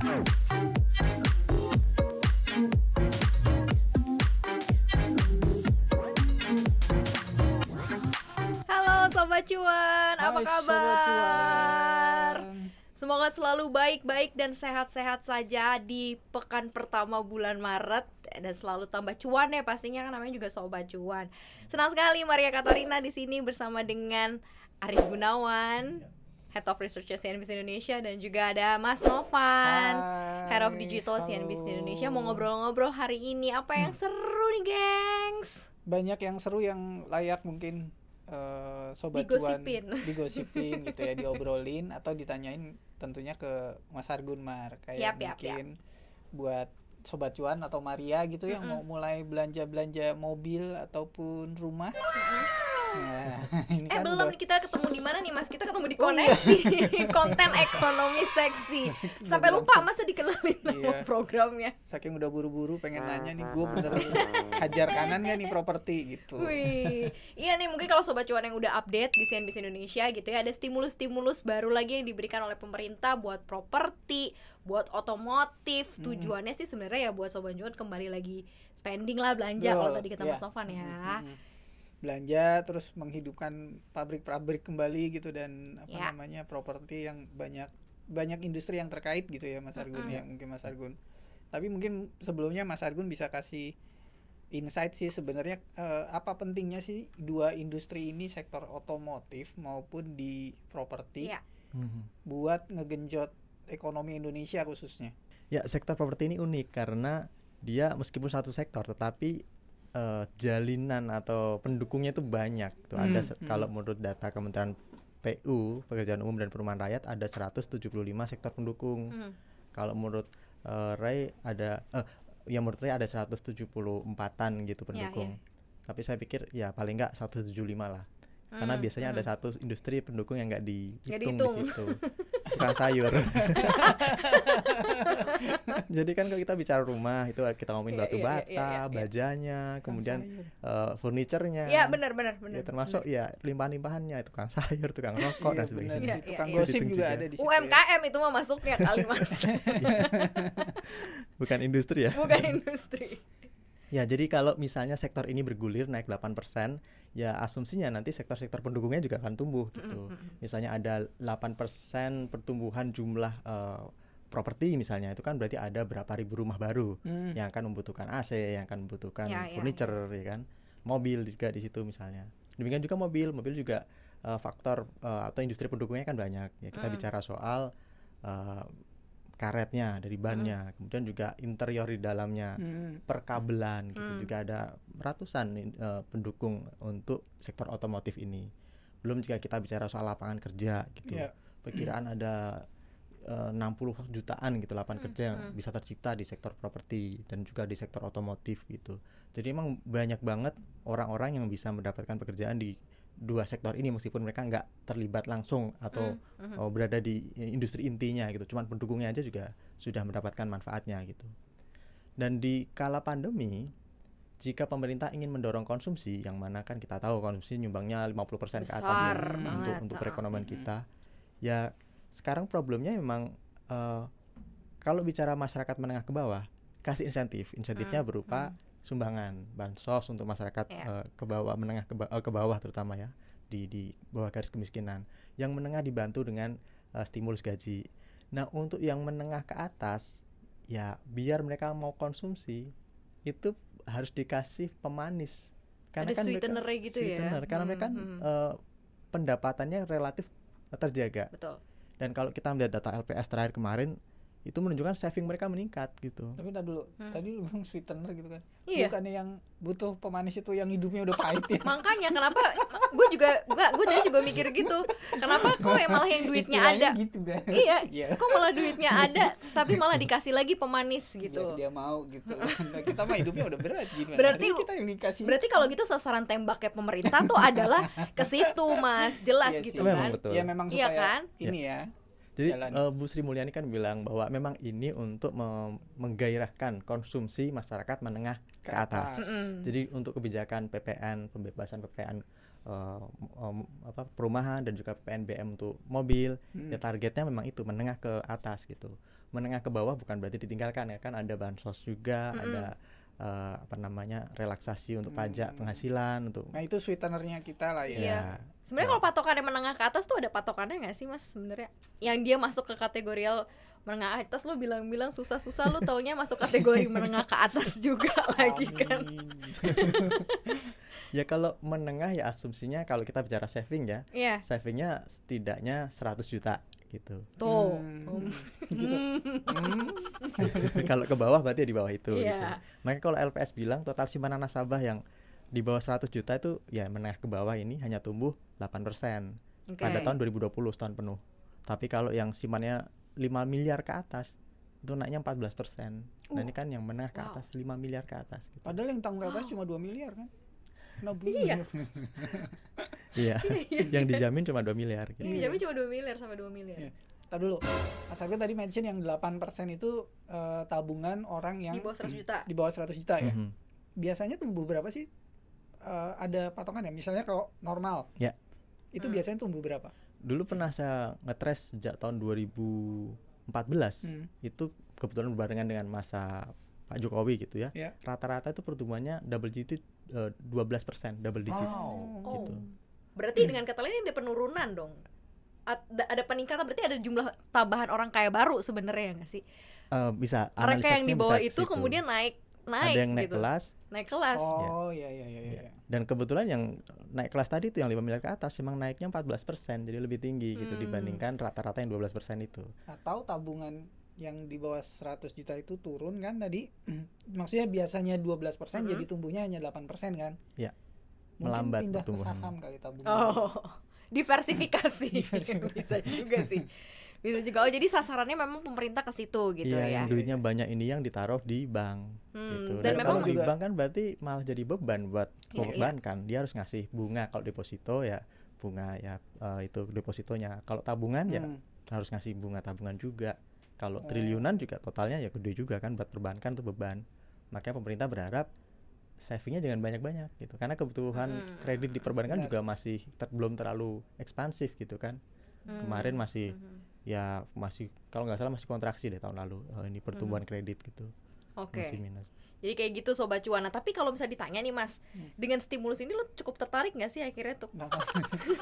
Halo Sobat Cuan, apa kabar? Cuan. Semoga selalu baik-baik dan sehat-sehat saja di pekan pertama bulan Maret dan selalu tambah cuan ya pastinya kan namanya juga sobat cuan. Senang sekali Maria Katarina di sini bersama dengan Arif Gunawan. Head of Research CNBC Indonesia dan juga ada Mas Novan, Hai, Head of Digital halo. CNBC Indonesia mau ngobrol-ngobrol hari ini apa yang hmm. seru nih, gengs? Banyak yang seru yang layak mungkin uh, sobat digosipin. cuan digosipin gitu ya, diobrolin atau ditanyain tentunya ke Mas Mar kayak yep, mungkin yep, buat sobat cuan atau Maria gitu mm -hmm. yang mau mulai belanja-belanja mobil ataupun rumah. Mm -hmm eh kan belum udah... kita ketemu di mana nih mas kita ketemu di koneksi oh, iya. konten ekonomi seksi sampai lupa mas dikenalin nama iya. programnya saking udah buru-buru pengen ah, nanya nih ah, gue bener ah. hajar kanan gak nih properti gitu Wih. iya nih mungkin kalau sobat cuan yang udah update di CNBC Indonesia gitu ya ada stimulus-stimulus baru lagi yang diberikan oleh pemerintah buat properti buat otomotif hmm. tujuannya hmm. sih sebenarnya ya buat sobat cuan kembali lagi spending lah belanja kalau tadi kita yeah. Mas iya. Novan ya hmm. hmm, hmm belanja terus menghidupkan pabrik-pabrik kembali gitu dan apa yeah. namanya properti yang banyak banyak industri yang terkait gitu ya Mas Argun mm-hmm. ya mungkin Mas Argun. Tapi mungkin sebelumnya Mas Argun bisa kasih insight sih sebenarnya eh, apa pentingnya sih dua industri ini sektor otomotif maupun di properti yeah. mm-hmm. buat ngegenjot ekonomi Indonesia khususnya. Ya, sektor properti ini unik karena dia meskipun satu sektor tetapi uh, jalinan atau pendukungnya itu banyak tuh hmm, ada hmm. kalau menurut data Kementerian PU Pekerjaan Umum dan Perumahan Rakyat ada 175 sektor pendukung hmm. kalau menurut uh, Ray ada uh, eh, yang menurut Ray ada 174an gitu ya, pendukung ya, ya. tapi saya pikir ya paling nggak 175 lah karena hmm, biasanya hmm. ada satu industri pendukung yang nggak dihitung, dihitung di situ tukang sayur jadi kan kalau kita bicara rumah itu kita ngomongin yeah, batu yeah, iya, bata yeah, yeah, yeah, bajanya yeah. Kan kemudian uh, eh, furniturnya ya yeah, benar benar benar ya, termasuk bener. ya kan limpahannya tukang sayur tukang rokok dan iya, sebagainya yeah, iya, tukang yeah, gosip juga, juga ada di situ UMKM ya. itu mah masuknya kali mas bukan industri ya bukan industri Ya, jadi kalau misalnya sektor ini bergulir naik 8%, ya asumsinya nanti sektor-sektor pendukungnya juga akan tumbuh gitu. Misalnya ada 8% pertumbuhan jumlah uh, properti misalnya itu kan berarti ada berapa ribu rumah baru hmm. yang akan membutuhkan AC, yang akan membutuhkan ya, ya. furniture, ya, ya. kan, mobil juga di situ misalnya. Demikian juga mobil, mobil juga uh, faktor uh, atau industri pendukungnya kan banyak. Ya kita hmm. bicara soal uh, karetnya dari hmm. bannya hmm. kemudian juga interior di dalamnya hmm. perkabelan gitu hmm. juga ada ratusan uh, pendukung untuk sektor otomotif ini belum jika kita bicara soal lapangan kerja gitu yeah. perkiraan ada eh, uh, 60 jutaan gitu lapangan hmm. kerja yang hmm. bisa tercipta di sektor properti dan juga di sektor otomotif gitu jadi emang banyak banget orang-orang yang bisa mendapatkan pekerjaan di dua sektor ini meskipun mereka nggak terlibat langsung atau mm, -hmm. Oh, berada di eh, industri intinya gitu cuman pendukungnya aja juga sudah mendapatkan manfaatnya gitu dan di kala pandemi jika pemerintah ingin mendorong konsumsi yang mana kan kita tahu konsumsi nyumbangnya 50% persen ke atas ya, untuk untuk ah. perekonomian hmm, hmm. kita ya sekarang problemnya memang uh, kalau bicara masyarakat menengah ke bawah kasih insentif insentifnya berupa mm sumbangan bansos untuk masyarakat yeah. Iya. uh, ke bawah menengah ke, uh, ke bawah terutama ya di di bawah garis kemiskinan. Yang menengah dibantu dengan uh, stimulus gaji. Nah, untuk yang menengah ke atas ya biar mereka mau konsumsi itu harus dikasih pemanis. Karena Ada kan gitu ya? sweetener mereka, gitu sweetener, ya. Karena hmm, kan hmm. uh, pendapatannya relatif terjaga. Betul. Dan kalau kita melihat data LPS terakhir kemarin itu menunjukkan saving mereka meningkat gitu. Tapi tadi dulu, hmm. tadi lu bilang sweetener gitu kan. Iya. Bukannya yang butuh pemanis itu yang hidupnya udah pahit ya. Makanya kenapa gue juga gue gue tadi juga mikir gitu. Kenapa kok yang malah yang duitnya Istilahnya ada? Gitu kan. Iya. Yeah. Kok malah duitnya ada tapi malah dikasih lagi pemanis iya, gitu. dia mau gitu. Nah, kita mah hidupnya udah berat gimana? Berarti Hari kita yang dikasih. Berarti kalau gitu sasaran tembaknya pemerintah tuh adalah ke situ, Mas. Jelas iya gitu sih. kan. Ya, iya memang betul. iya kan? ini iya. ya jadi Uh, Bu Sri Mulyani kan bilang bahwa memang ini untuk menggairahkan konsumsi masyarakat menengah ke, atas. Mm -hmm. Jadi untuk kebijakan PPN pembebasan PPN uh, eh, um, apa perumahan dan juga PNBM untuk mobil hmm. ya mm. targetnya memang itu menengah ke atas gitu menengah ke bawah bukan berarti ditinggalkan ya kan ada bansos juga hmm. ada uh, apa namanya relaksasi untuk hmm. pajak mm. penghasilan untuk nah itu sweetenernya kita lah ya, ya Sebenarnya ya. kalau yang menengah ke atas tuh ada patokannya nggak sih mas sebenarnya? Yang dia masuk ke kategori menengah atas lo bilang-bilang susah-susah lo taunya masuk kategori menengah ke atas juga lagi kan ya kalau menengah ya asumsinya kalau kita bicara saving ya yeah. savingnya setidaknya 100 juta gitu tuh hmm. Um. Gitu. kalau ke bawah berarti ya di bawah itu yeah. gitu. makanya kalau LPS bilang total simpanan nasabah yang di bawah 100 juta itu ya menengah ke bawah ini hanya tumbuh 8% okay. pada tahun 2020 setahun penuh. Tapi kalau yang simannya 5 miliar ke atas itu naiknya 14 persen. Uh. Nah ini kan yang menengah ke wow. atas 5 miliar ke atas. Gitu. Padahal yang tanggung ke atas wow. cuma 2 miliar kan? No nah, iya. iya. iya. yang dijamin cuma 2 miliar. Gitu. Yang dijamin cuma 2 miliar sama 2 miliar. Iya. Tadi dulu. Mas Arga tadi mention yang 8% itu uh, tabungan orang yang di bawah 100 juta. Di bawah 100 juta ya. Mm -hmm. Biasanya tumbuh berapa sih uh, ada patokan ya misalnya kalau normal ya itu hmm. biasanya tumbuh berapa dulu pernah saya ngetres sejak tahun 2014 hmm. itu kebetulan berbarengan dengan masa Pak Jokowi gitu ya, ya. rata-rata yeah. itu pertumbuhannya double digit uh, eh, 12% double digit wow. gitu oh. berarti hmm. dengan kata lain ada penurunan dong ada, ada peningkatan berarti ada jumlah tambahan orang kaya baru sebenarnya nggak sih uh, bisa mereka yang dibawa itu kemudian naik naik ada yang naik gitu. kelas naik kelas. Oh ya. iya iya iya. Ya. Iya. Dan kebetulan yang naik kelas tadi itu yang 5 miliar ke atas emang naiknya 14% jadi lebih tinggi gitu hmm. gitu dibandingkan rata-rata yang 12% itu. Atau tabungan yang di bawah 100 juta itu turun kan tadi maksudnya biasanya 12% belas -hmm. jadi tumbuhnya hanya 8% kan? Iya. Melambat pindah saham kali tabungan. Oh. Diversifikasi. Diversifikasi. bisa juga sih. Bisa gitu juga. Oh, jadi sasarannya memang pemerintah ke situ gitu iya, ya. duitnya banyak ini yang ditaruh di bank hmm, gitu. Dan, dan memang kalau di bank kan berarti malah jadi beban buat korban iya, iya. kan. Dia harus ngasih bunga kalau deposito ya bunga ya uh, itu depositonya. Kalau tabungan ya hmm. ya harus ngasih bunga tabungan juga. Kalau oh. triliunan juga totalnya ya gede juga kan buat perbankan tuh beban. Makanya pemerintah berharap savingnya jangan banyak-banyak gitu karena kebutuhan hmm. kredit di perbankan juga masih ter belum terlalu ekspansif gitu kan hmm. kemarin masih hmm. ya masih kalau nggak salah masih kontraksi deh tahun lalu uh, ini pertumbuhan hmm. kredit gitu okay. masih minus jadi kayak gitu sobat cuana. Tapi kalau misalnya ditanya nih Mas, hmm. dengan stimulus ini lo cukup tertarik nggak sih akhirnya tuh?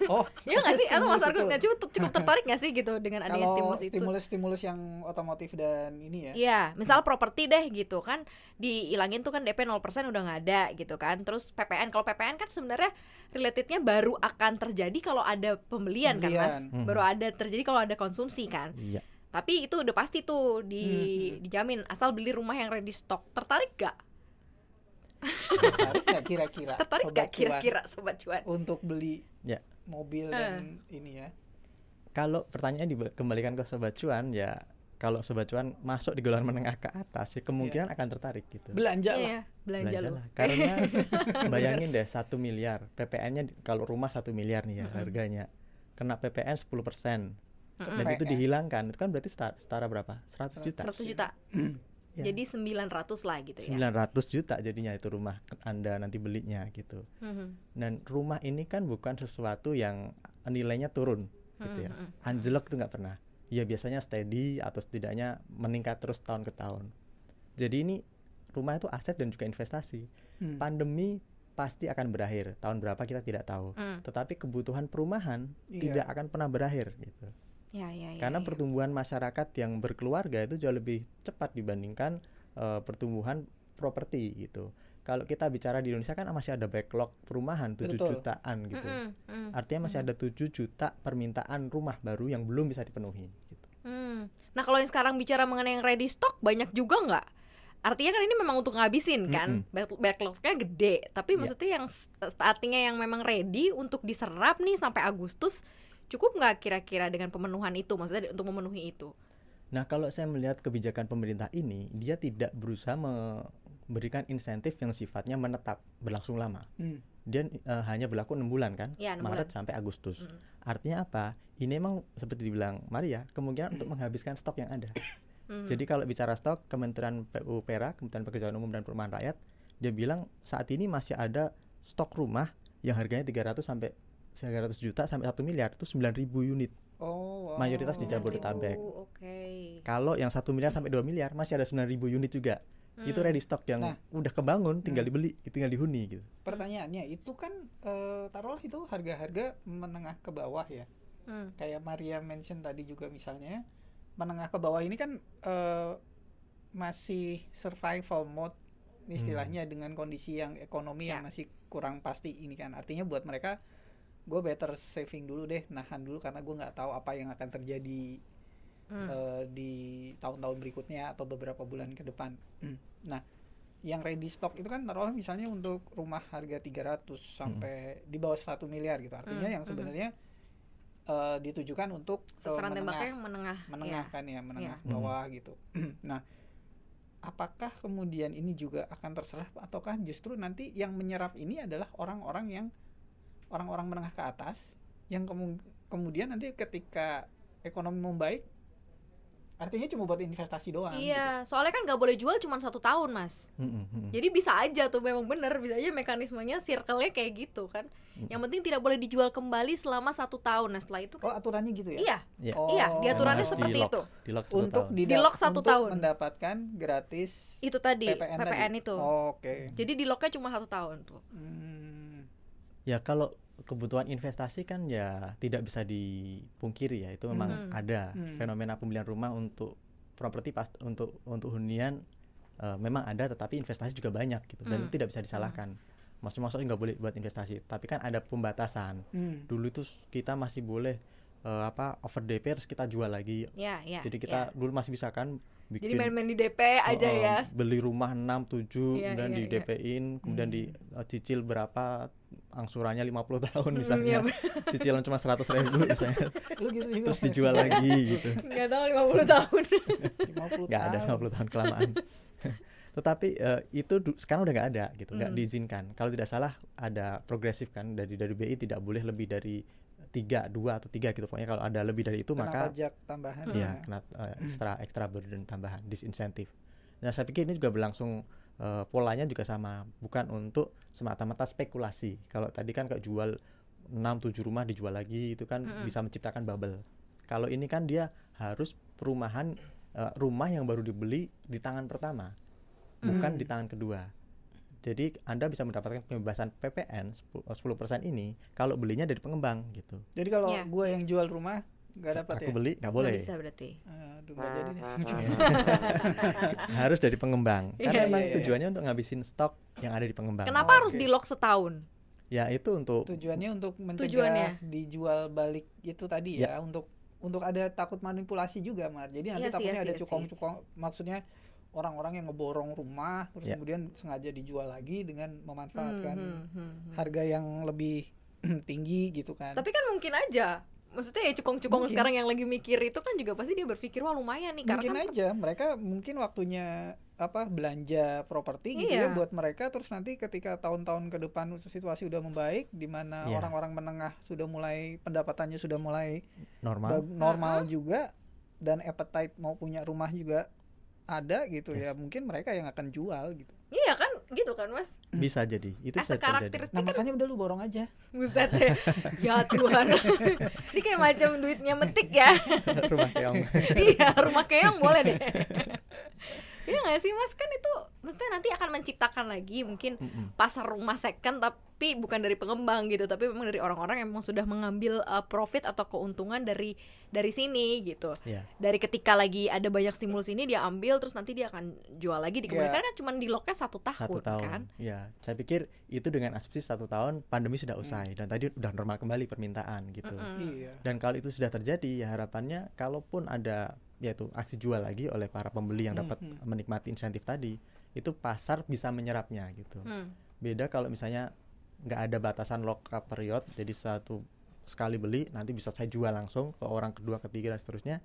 oh, ya nggak sih? Atau Mas Argo nggak cukup cukup tertarik nggak sih gitu dengan adanya stimulus, stimulus itu? Stimulus stimulus yang otomotif dan ini ya? Iya, hmm. misal hmm. properti deh gitu kan dihilangin tuh kan DP 0% udah nggak ada gitu kan. Terus PPN kalau PPN kan sebenarnya relatednya baru akan terjadi kalau ada pembelian, pembelian. kan Mas, hmm. baru ada terjadi kalau ada konsumsi kan. Iya tapi itu udah pasti tuh di hmm. dijamin asal beli rumah yang ready stock tertarik gak tertarik gak kira-kira tertarik gak kira-kira sobat cuan untuk beli ya. mobil eh. dan uh. ini ya kalau pertanyaan dikembalikan ke sobat cuan ya kalau sobat cuan masuk di golongan menengah ke atas ya kemungkinan yeah. akan tertarik gitu. Belanja iya, lah. Yeah, belanja, belanja lah. Karena bayangin deh satu miliar, PPN-nya kalau rumah satu miliar nih ya uh-huh. harganya. Kena PPN 10% dan itu ya. dihilangkan itu kan berarti setara, setara berapa 100 juta 100 juta ya. jadi 900 lah gitu ya. ya 900 juta jadinya itu rumah anda nanti belinya gitu mm-hmm. dan rumah ini kan bukan sesuatu yang nilainya turun gitu ya mm-hmm. anjlok tuh nggak pernah ya biasanya steady atau setidaknya meningkat terus tahun ke tahun jadi ini rumah itu aset dan juga investasi hmm. pandemi pasti akan berakhir tahun berapa kita tidak tahu hmm. tetapi kebutuhan perumahan yeah. tidak akan pernah berakhir gitu Ya, ya, ya, Karena ya. pertumbuhan masyarakat yang berkeluarga itu jauh lebih cepat dibandingkan uh, pertumbuhan properti gitu. Kalau kita bicara di Indonesia kan masih ada backlog perumahan 7 Betul. jutaan gitu. Mm -mm, hmm Artinya masih mm. ada 7 juta permintaan rumah baru yang belum bisa dipenuhi gitu. Mm. Nah, kalau yang sekarang bicara mengenai yang ready stock banyak juga nggak? Artinya kan ini memang untuk ngabisin kan, mm -hmm. backlognya gede. Tapi yeah. maksudnya yang artinya yang memang ready untuk diserap nih sampai Agustus cukup nggak kira-kira dengan pemenuhan itu maksudnya untuk memenuhi itu nah kalau saya melihat kebijakan pemerintah ini dia tidak berusaha memberikan insentif yang sifatnya menetap berlangsung lama hmm. dia uh, hanya berlaku enam bulan kan ya, 6 Maret bulan. sampai Agustus hmm. artinya apa ini memang seperti dibilang Maria kemungkinan untuk menghabiskan stok yang ada hmm. jadi kalau bicara stok Kementerian PUPera Kementerian Pekerjaan Umum dan Perumahan Rakyat dia bilang saat ini masih ada stok rumah yang harganya 300 sampai 900 juta sampai 1 miliar itu ribu unit. Oh, wow. Mayoritas di Jabodetabek. Okay. Kalau yang 1 miliar sampai 2 miliar masih ada ribu unit juga. Hmm. Itu ready stock yang nah. udah kebangun tinggal hmm. dibeli, tinggal dihuni gitu. Pertanyaannya itu kan e, taruhlah itu harga-harga menengah ke bawah ya. Hmm. Kayak Maria mention tadi juga misalnya menengah ke bawah ini kan e, masih survival mode istilahnya hmm. dengan kondisi yang ekonomi ya. yang masih kurang pasti ini kan. Artinya buat mereka gue better saving dulu deh nahan dulu karena gue nggak tahu apa yang akan terjadi hmm. uh, di tahun-tahun berikutnya atau beberapa bulan ke depan nah yang ready stock itu kan taruhlah misalnya untuk rumah harga 300 sampai hmm. di bawah 1 miliar gitu artinya hmm. yang hmm. sebenarnya hmm. Uh, ditujukan untuk eh, sasaran tembaknya yang menengah ya. menengah ya. kan ya, ya. menengah ya. bawah hmm. gitu nah apakah kemudian ini juga akan terserap ataukah justru nanti yang menyerap ini adalah orang-orang yang orang-orang menengah ke atas yang kemu kemudian nanti ketika ekonomi membaik artinya cuma buat investasi doang iya gitu. soalnya kan nggak boleh jual cuma satu tahun mas mm -hmm. jadi bisa aja tuh memang bener bisa aja mekanismenya circle-nya kayak gitu kan mm. yang penting tidak boleh dijual kembali selama satu tahun nah setelah itu kan, oh aturannya gitu ya iya yeah. oh, iya diaturannya seperti di itu di lock satu untuk di lock satu untuk tahun mendapatkan gratis itu tadi PPN, PPN tadi. itu oh, oke okay. jadi di locknya cuma satu tahun tuh hmm Ya kalau kebutuhan investasi kan ya tidak bisa dipungkiri ya itu memang hmm. ada hmm. fenomena pembelian rumah untuk properti pas untuk untuk hunian uh, memang ada tetapi investasi juga banyak gitu dan mm. itu tidak bisa disalahkan hmm. maksud maksudnya nggak boleh buat investasi tapi kan ada pembatasan mm. dulu itu kita masih boleh uh, apa over DP harus kita jual lagi yeah, yeah, jadi kita yeah. dulu masih bisa kan bikin, jadi main-main di DP aja uh, ya beli rumah 6, 7 yeah, kemudian yeah, ya. di DP-in yeah. kemudian hmm. dicicil eh, berapa angsurannya 50 tahun hmm, misalnya. Mm, iya. Cicilan cuma 100 ribu misalnya. Lu gitu Terus dijual lagi gitu. nggak tahu 50 tahun. nggak ada 50 tahun kelamaan. Tetapi uh, itu sekarang udah nggak ada gitu, nggak mm. diizinkan. Kalau tidak salah ada progresif kan dari dari BI tidak boleh lebih dari tiga dua atau tiga gitu pokoknya kalau ada lebih dari itu kena maka pajak tambahan ya, ya. kena uh, eh, ekstra ekstra burden tambahan disinsentif. Nah saya pikir ini juga berlangsung uh, polanya juga sama, bukan untuk semata-mata spekulasi. Kalau tadi kan kayak jual 6 7 rumah dijual lagi itu kan -hmm. bisa menciptakan bubble. Kalau ini kan dia harus perumahan uh, rumah yang baru dibeli di tangan pertama, bukan di tangan kedua. Jadi Anda bisa mendapatkan pembebasan PPN eh, sepuluh 10 ini kalau belinya dari pengembang gitu. Jadi kalau yeah. gue yang jual rumah Gak dapat aku ya? beli nggak boleh. Gak bisa berarti. Aduh, gak jadi nih. Ah. harus dari pengembang. Iya, Karena yeah, emang yeah, tujuannya untuk ngabisin stok yang ada di pengembang. Kenapa oh, harus okay. di lock setahun? Ya itu untuk tujuannya untuk mencegah tujuannya. dijual balik itu tadi ya, ya untuk untuk ada takut manipulasi juga Mar. Jadi nanti yes, iya iya takutnya yes, ada cukong-cukong yes. maksudnya orang-orang yang ngeborong rumah terus yeah. kemudian sengaja dijual lagi dengan memanfaatkan hmm, hmm, hmm, hmm. harga yang lebih tinggi gitu kan. Tapi kan mungkin aja maksudnya ya cukong-cukong sekarang yang lagi mikir itu kan juga pasti dia berpikir wah lumayan nih mungkin karena mungkin kan aja mereka mungkin waktunya apa belanja properti iya. gitu ya iya. buat mereka terus nanti ketika tahun-tahun ke depan situasi udah membaik di mana yeah. orang-orang menengah sudah mulai pendapatannya sudah mulai normal normal uh -huh. juga dan appetite mau punya rumah juga ada gitu yeah. ya iya. mungkin mereka yang akan jual gitu iya kan gitu kan mas hmm. bisa jadi itu bisa karakteristik nah, makanya udah lu borong aja buset ya ya Tuhan ini kayak macam duitnya metik ya rumah keong iya rumah keong boleh deh Iya nggak sih mas kan itu maksudnya nanti akan menciptakan lagi mungkin mm -hmm. pasar rumah second tapi bukan dari pengembang gitu tapi memang dari orang-orang yang memang sudah mengambil uh, profit atau keuntungan dari dari sini gitu yeah. dari ketika lagi ada banyak stimulus ini dia ambil terus nanti dia akan jual lagi iya. di kemudian yeah. Karena cuma di loknya satu tahun, satu tahun kan ya saya pikir itu dengan asumsi satu tahun pandemi sudah mm. usai mm. dan tadi udah normal kembali permintaan gitu mm -hmm. yeah. dan kalau itu sudah terjadi ya harapannya kalaupun ada yaitu aksi jual lagi oleh para pembeli yang hmm, dapat hmm, hmm. menikmati insentif tadi itu pasar bisa menyerapnya gitu hmm. beda kalau misalnya nggak ada batasan lock up period jadi satu sekali beli nanti bisa saya jual langsung ke orang kedua ketiga dan seterusnya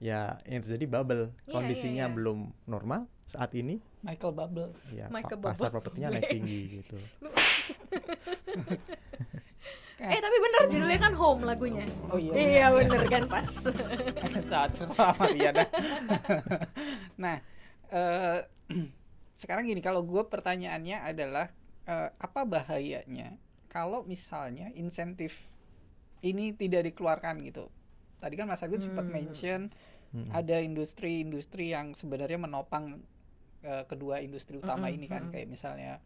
ya yang terjadi bubble iya, iya, kondisinya yeah, yeah. belum normal saat ini Michael bubble ya Michael pa pasar propertinya naik tinggi gitu Eh tapi bener judulnya kan Home lagunya. Oh iya. Iya, bener kan pas. Saat sama dia dah. nah, uh, sekarang gini kalau gue pertanyaannya adalah uh, apa bahayanya kalau misalnya insentif ini tidak dikeluarkan gitu. Tadi kan Mas Agus hmm. mention hmm. ada industri-industri yang sebenarnya menopang uh, kedua industri utama hmm. ini kan hmm. kayak misalnya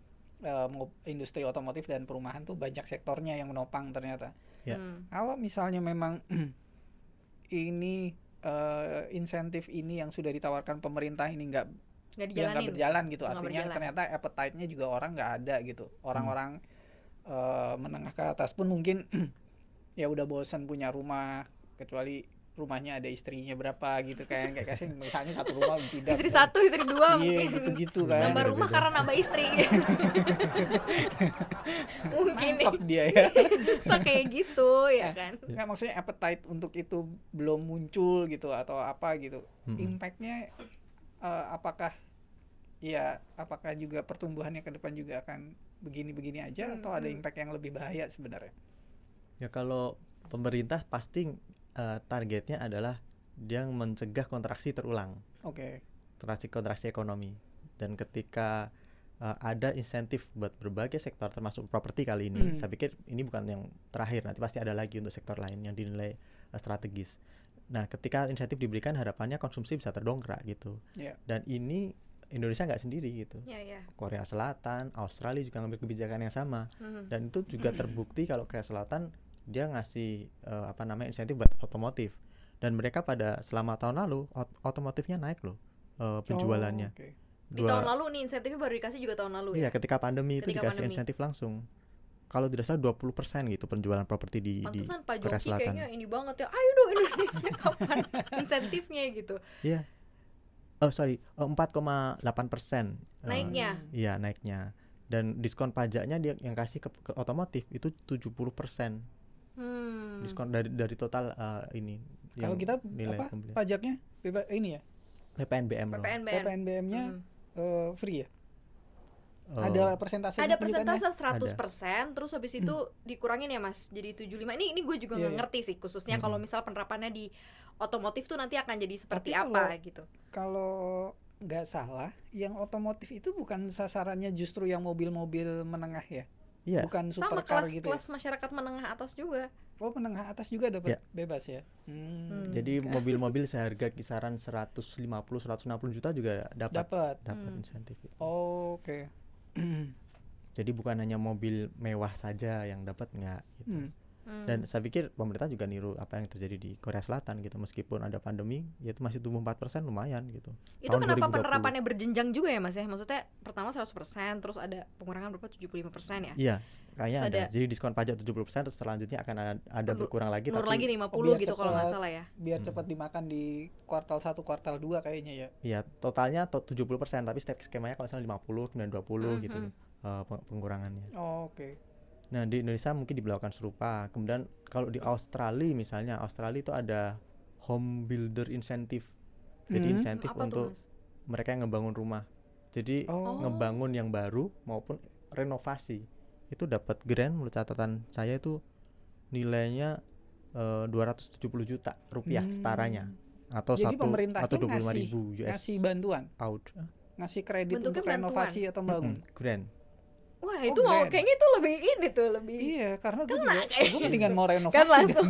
uh, industri otomotif dan perumahan tuh banyak sektornya yang menopang ternyata. Yeah. Hmm. Kalau misalnya memang ini uh, insentif ini yang sudah ditawarkan pemerintah ini nggak nggak berjalan gitu, gak artinya berjalan. ternyata appetite-nya juga orang nggak ada gitu. Hmm. Orang-orang hmm. uh, menengah ke atas pun mungkin ya udah bosan punya rumah kecuali rumahnya ada istrinya berapa gitu kan kayak kasih misalnya satu rumah tidak istri kan. satu istri dua iya, mungkin gitu gitu kan nambah rumah beda. karena nambah istri mungkin Mantap dia ya so, kayak gitu ya eh, kan nggak maksudnya appetite untuk itu belum muncul gitu atau apa gitu hmm. impactnya uh, apakah ya apakah juga pertumbuhannya ke depan juga akan begini-begini aja hmm. atau ada hmm. impact yang lebih bahaya sebenarnya ya kalau pemerintah pasti uh, targetnya adalah dia mencegah kontraksi terulang. Oke. Okay. Kontraksi kontraksi ekonomi. Dan ketika uh, ada insentif buat berbagai sektor termasuk properti kali ini, mm. saya pikir ini bukan yang terakhir. Nanti pasti ada lagi untuk sektor lain yang dinilai uh, strategis. Nah, ketika insentif diberikan harapannya konsumsi bisa terdongkrak gitu. Yeah. Dan ini Indonesia nggak sendiri gitu. Yeah, yeah. Korea Selatan, Australia juga ngambil kebijakan yang sama. Mm Dan itu juga hmm. terbukti kalau Korea Selatan dia ngasih uh, apa namanya insentif buat otomotif dan mereka pada selama tahun lalu ot otomotifnya naik loh uh, penjualannya. Oh, okay. di tahun lalu nih insentifnya baru dikasih juga tahun lalu iya, ya. ketika pandemi ketika itu dikasih pandemi. insentif langsung. Kalau tidak salah 20% gitu penjualan properti di Pantesan, di Pak Korea Joki Selatan. kayaknya ini banget ya. Ayo dong Indonesia kapan insentifnya gitu. Iya. Oh sorry, oh, 4,8 persen. Eh, naiknya. Uh, iya naiknya. Dan diskon pajaknya dia yang kasih ke, ke otomotif itu 70 persen. Hmm. Diskon dari dari total uh, ini. Kalau kita nilai apa pembelian. pajaknya beba, ini ya? PPNBM. PPNBM. PPNBM-nya hmm. uh, free ya? Oh. Ada persentase Ada persentase 100% ada. terus habis hmm. itu dikurangin ya Mas. Jadi 75. Ini ini gue juga yeah, gak iya. ngerti sih khususnya hmm. kalau misal penerapannya di otomotif tuh nanti akan jadi seperti Tapi apa kalau, gitu. Kalau nggak salah, yang otomotif itu bukan sasarannya justru yang mobil-mobil menengah ya? Iya. Bukan super sama kelas, gitu. Ya? Kelas masyarakat menengah atas juga. Oh, menengah atas juga dapat ya. bebas ya. Hmm. hmm. Jadi mobil-mobil seharga kisaran 150 160 juta juga dapat dapat dapat hmm. insentif. Oh, oke. Okay. Jadi bukan hanya mobil mewah saja yang dapat enggak gitu. Hmm. Hmm. Dan saya pikir pemerintah juga niru apa yang terjadi di Korea Selatan gitu meskipun ada pandemi ya itu masih tumbuh 4% lumayan gitu. Itu Tahun kenapa 2020. penerapannya berjenjang juga ya Mas ya? Maksudnya pertama 100% terus ada pengurangan berapa 75% ya? Iya, kayaknya ada. ada. Jadi diskon pajak 70% terus selanjutnya akan ada, ada berkurang lagi Nur tapi lagi 50 puluh oh, gitu cepat, kalau nggak salah ya. Biar hmm. cepat dimakan di kuartal 1 kuartal 2 kayaknya ya. Iya, totalnya to 70% tapi step skemanya kalau misalnya 50 kemudian 20 mm -hmm. gitu uh, pengurangannya. Oh, oke. Okay. Nah, di Indonesia mungkin diberlakukan serupa. Kemudian kalau di Australia misalnya, Australia itu ada home builder incentive. Jadi hmm. insentif untuk mereka yang ngebangun rumah. Jadi oh. ngebangun yang baru maupun renovasi itu dapat grant menurut catatan saya itu nilainya eh, uh, 270 juta rupiah hmm. setaranya atau Jadi satu atau 25 ngasih, ribu US ngasih bantuan out ngasih kredit Bentuknya untuk renovasi bantuan. atau bangun hmm, grant Wah oh, itu mau kayaknya itu lebih ini tuh lebih. Iya karena gue juga gue mendingan mau renovasi. Kan langsung.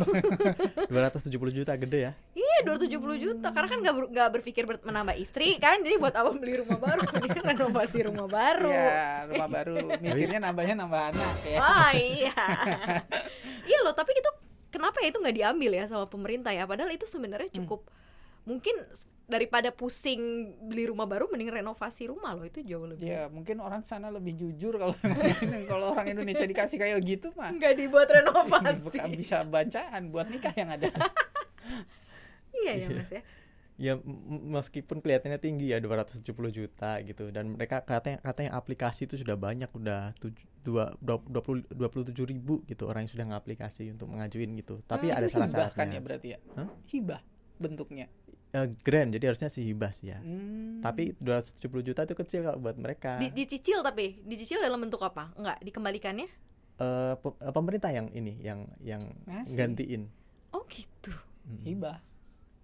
Dua ratus tujuh puluh juta gede ya? Iya dua ratus tujuh puluh juta karena kan nggak nggak berpikir menambah istri kan jadi buat apa beli rumah baru? Mendingan renovasi rumah baru. Iya rumah baru mikirnya nambahnya nambah anak ya. Oh iya. iya loh tapi itu kenapa ya itu nggak diambil ya sama pemerintah ya padahal itu sebenarnya cukup. Hmm mungkin daripada pusing beli rumah baru mending renovasi rumah loh itu jauh lebih ya mungkin orang sana lebih jujur kalau kalau orang Indonesia dikasih kayak gitu mah nggak dibuat renovasi bukan bisa bacaan buat nikah yang ada iya ya iya. mas ya ya meskipun kelihatannya tinggi ya 270 juta gitu dan mereka katanya katanya aplikasi itu sudah banyak udah dua dua puluh tujuh ribu gitu orang yang sudah ngaplikasi untuk mengajuin gitu tapi hmm, ada salah kan ya berarti ya huh? hibah bentuknya uh, grand jadi harusnya sih hibah Tapi ya hmm. tapi 270 juta itu kecil kalau buat mereka Di, dicicil tapi dicicil dalam bentuk apa enggak dikembalikannya uh, pemerintah yang ini yang yang Masih. Ah, gantiin oh gitu hmm. hibah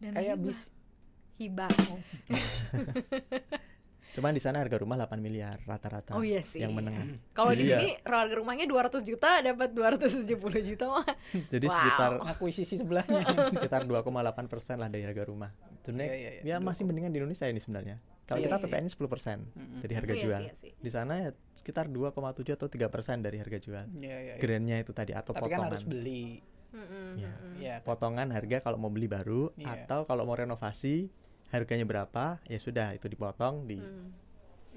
Dan kayak hibah. bis hibah oh. Cuman di sana harga rumah 8 miliar rata-rata. Oh iya sih. Yang menengah. Kalau di iya. sini harga rumahnya 200 juta dapat 270 juta mah. Jadi wow. sekitar akuisisi sebelahnya sekitar 2,8 persen lah dari harga rumah. Itu ya, ya, ya. ya masih mendingan di Indonesia ini sebenarnya. Kalau iya, kita iya. PPN-nya 10% persen dari harga iya jual. Iya, iya. Di sana ya sekitar 2,7 atau 3 persen dari harga jual. Iya, iya, iya. Grandnya itu tadi atau Tapi kan potongan. kan harus beli. Mm-hmm. Ya. Yeah. Potongan harga kalau mau beli baru yeah. atau kalau mau renovasi harganya berapa ya sudah itu dipotong di hmm.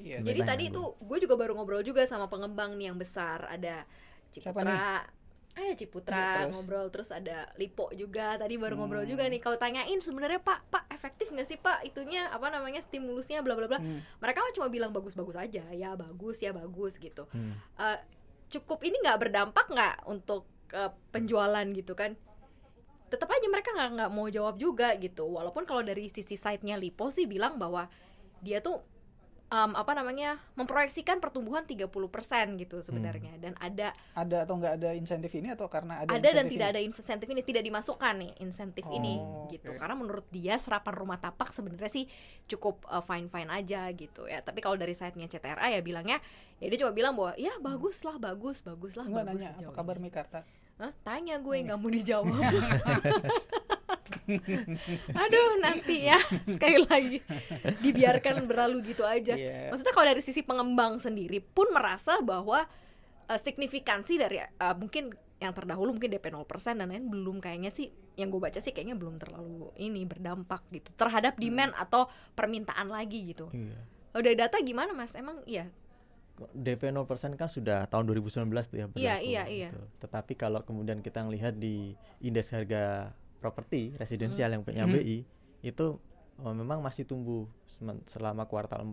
yeah. jadi tadi itu gue juga baru ngobrol juga sama pengembang nih yang besar ada Ciputra ada Ciputra iya, ngobrol terus ada Lipo juga tadi baru hmm. ngobrol juga nih kau tanyain sebenarnya Pak Pak efektif nggak sih Pak itunya apa namanya stimulusnya bla bla bla hmm. mereka cuma bilang bagus-bagus aja ya bagus ya bagus gitu hmm. uh, cukup ini nggak berdampak nggak untuk uh, penjualan gitu kan tetap aja mereka nggak nggak mau jawab juga gitu walaupun kalau dari sisi side-nya Lipo sih bilang bahwa dia tuh um, apa namanya memproyeksikan pertumbuhan 30% gitu sebenarnya hmm. dan ada ada atau nggak ada insentif ini atau karena ada ada dan tidak ini? ada insentif ini tidak dimasukkan nih insentif oh, ini gitu karena menurut dia serapan rumah tapak sebenarnya sih cukup uh, fine fine aja gitu ya tapi kalau dari side-nya CTRA ya bilangnya ya dia coba bilang bahwa ya hmm. bagus lah bagus bagus lah Enggak bagus nanya, apa kabar Mekarta Hah? Tanya gue nggak mau dijawab. Aduh nanti ya sekali lagi dibiarkan berlalu gitu aja. Yeah. Maksudnya kalau dari sisi pengembang sendiri pun merasa bahwa uh, signifikansi dari uh, mungkin yang terdahulu mungkin DP 0% dan lain belum kayaknya sih yang gue baca sih kayaknya belum terlalu ini berdampak gitu terhadap demand hmm. atau permintaan lagi gitu. Yeah. Udah data gimana mas? Emang iya DP 0% kan sudah tahun 2019 tuh ya berlaku. Iya, iya, gitu. iya. Gitu. Tetapi kalau kemudian kita melihat di indeks harga properti residensial hmm. yang punya hmm. BI itu oh, memang masih tumbuh selama kuartal 4.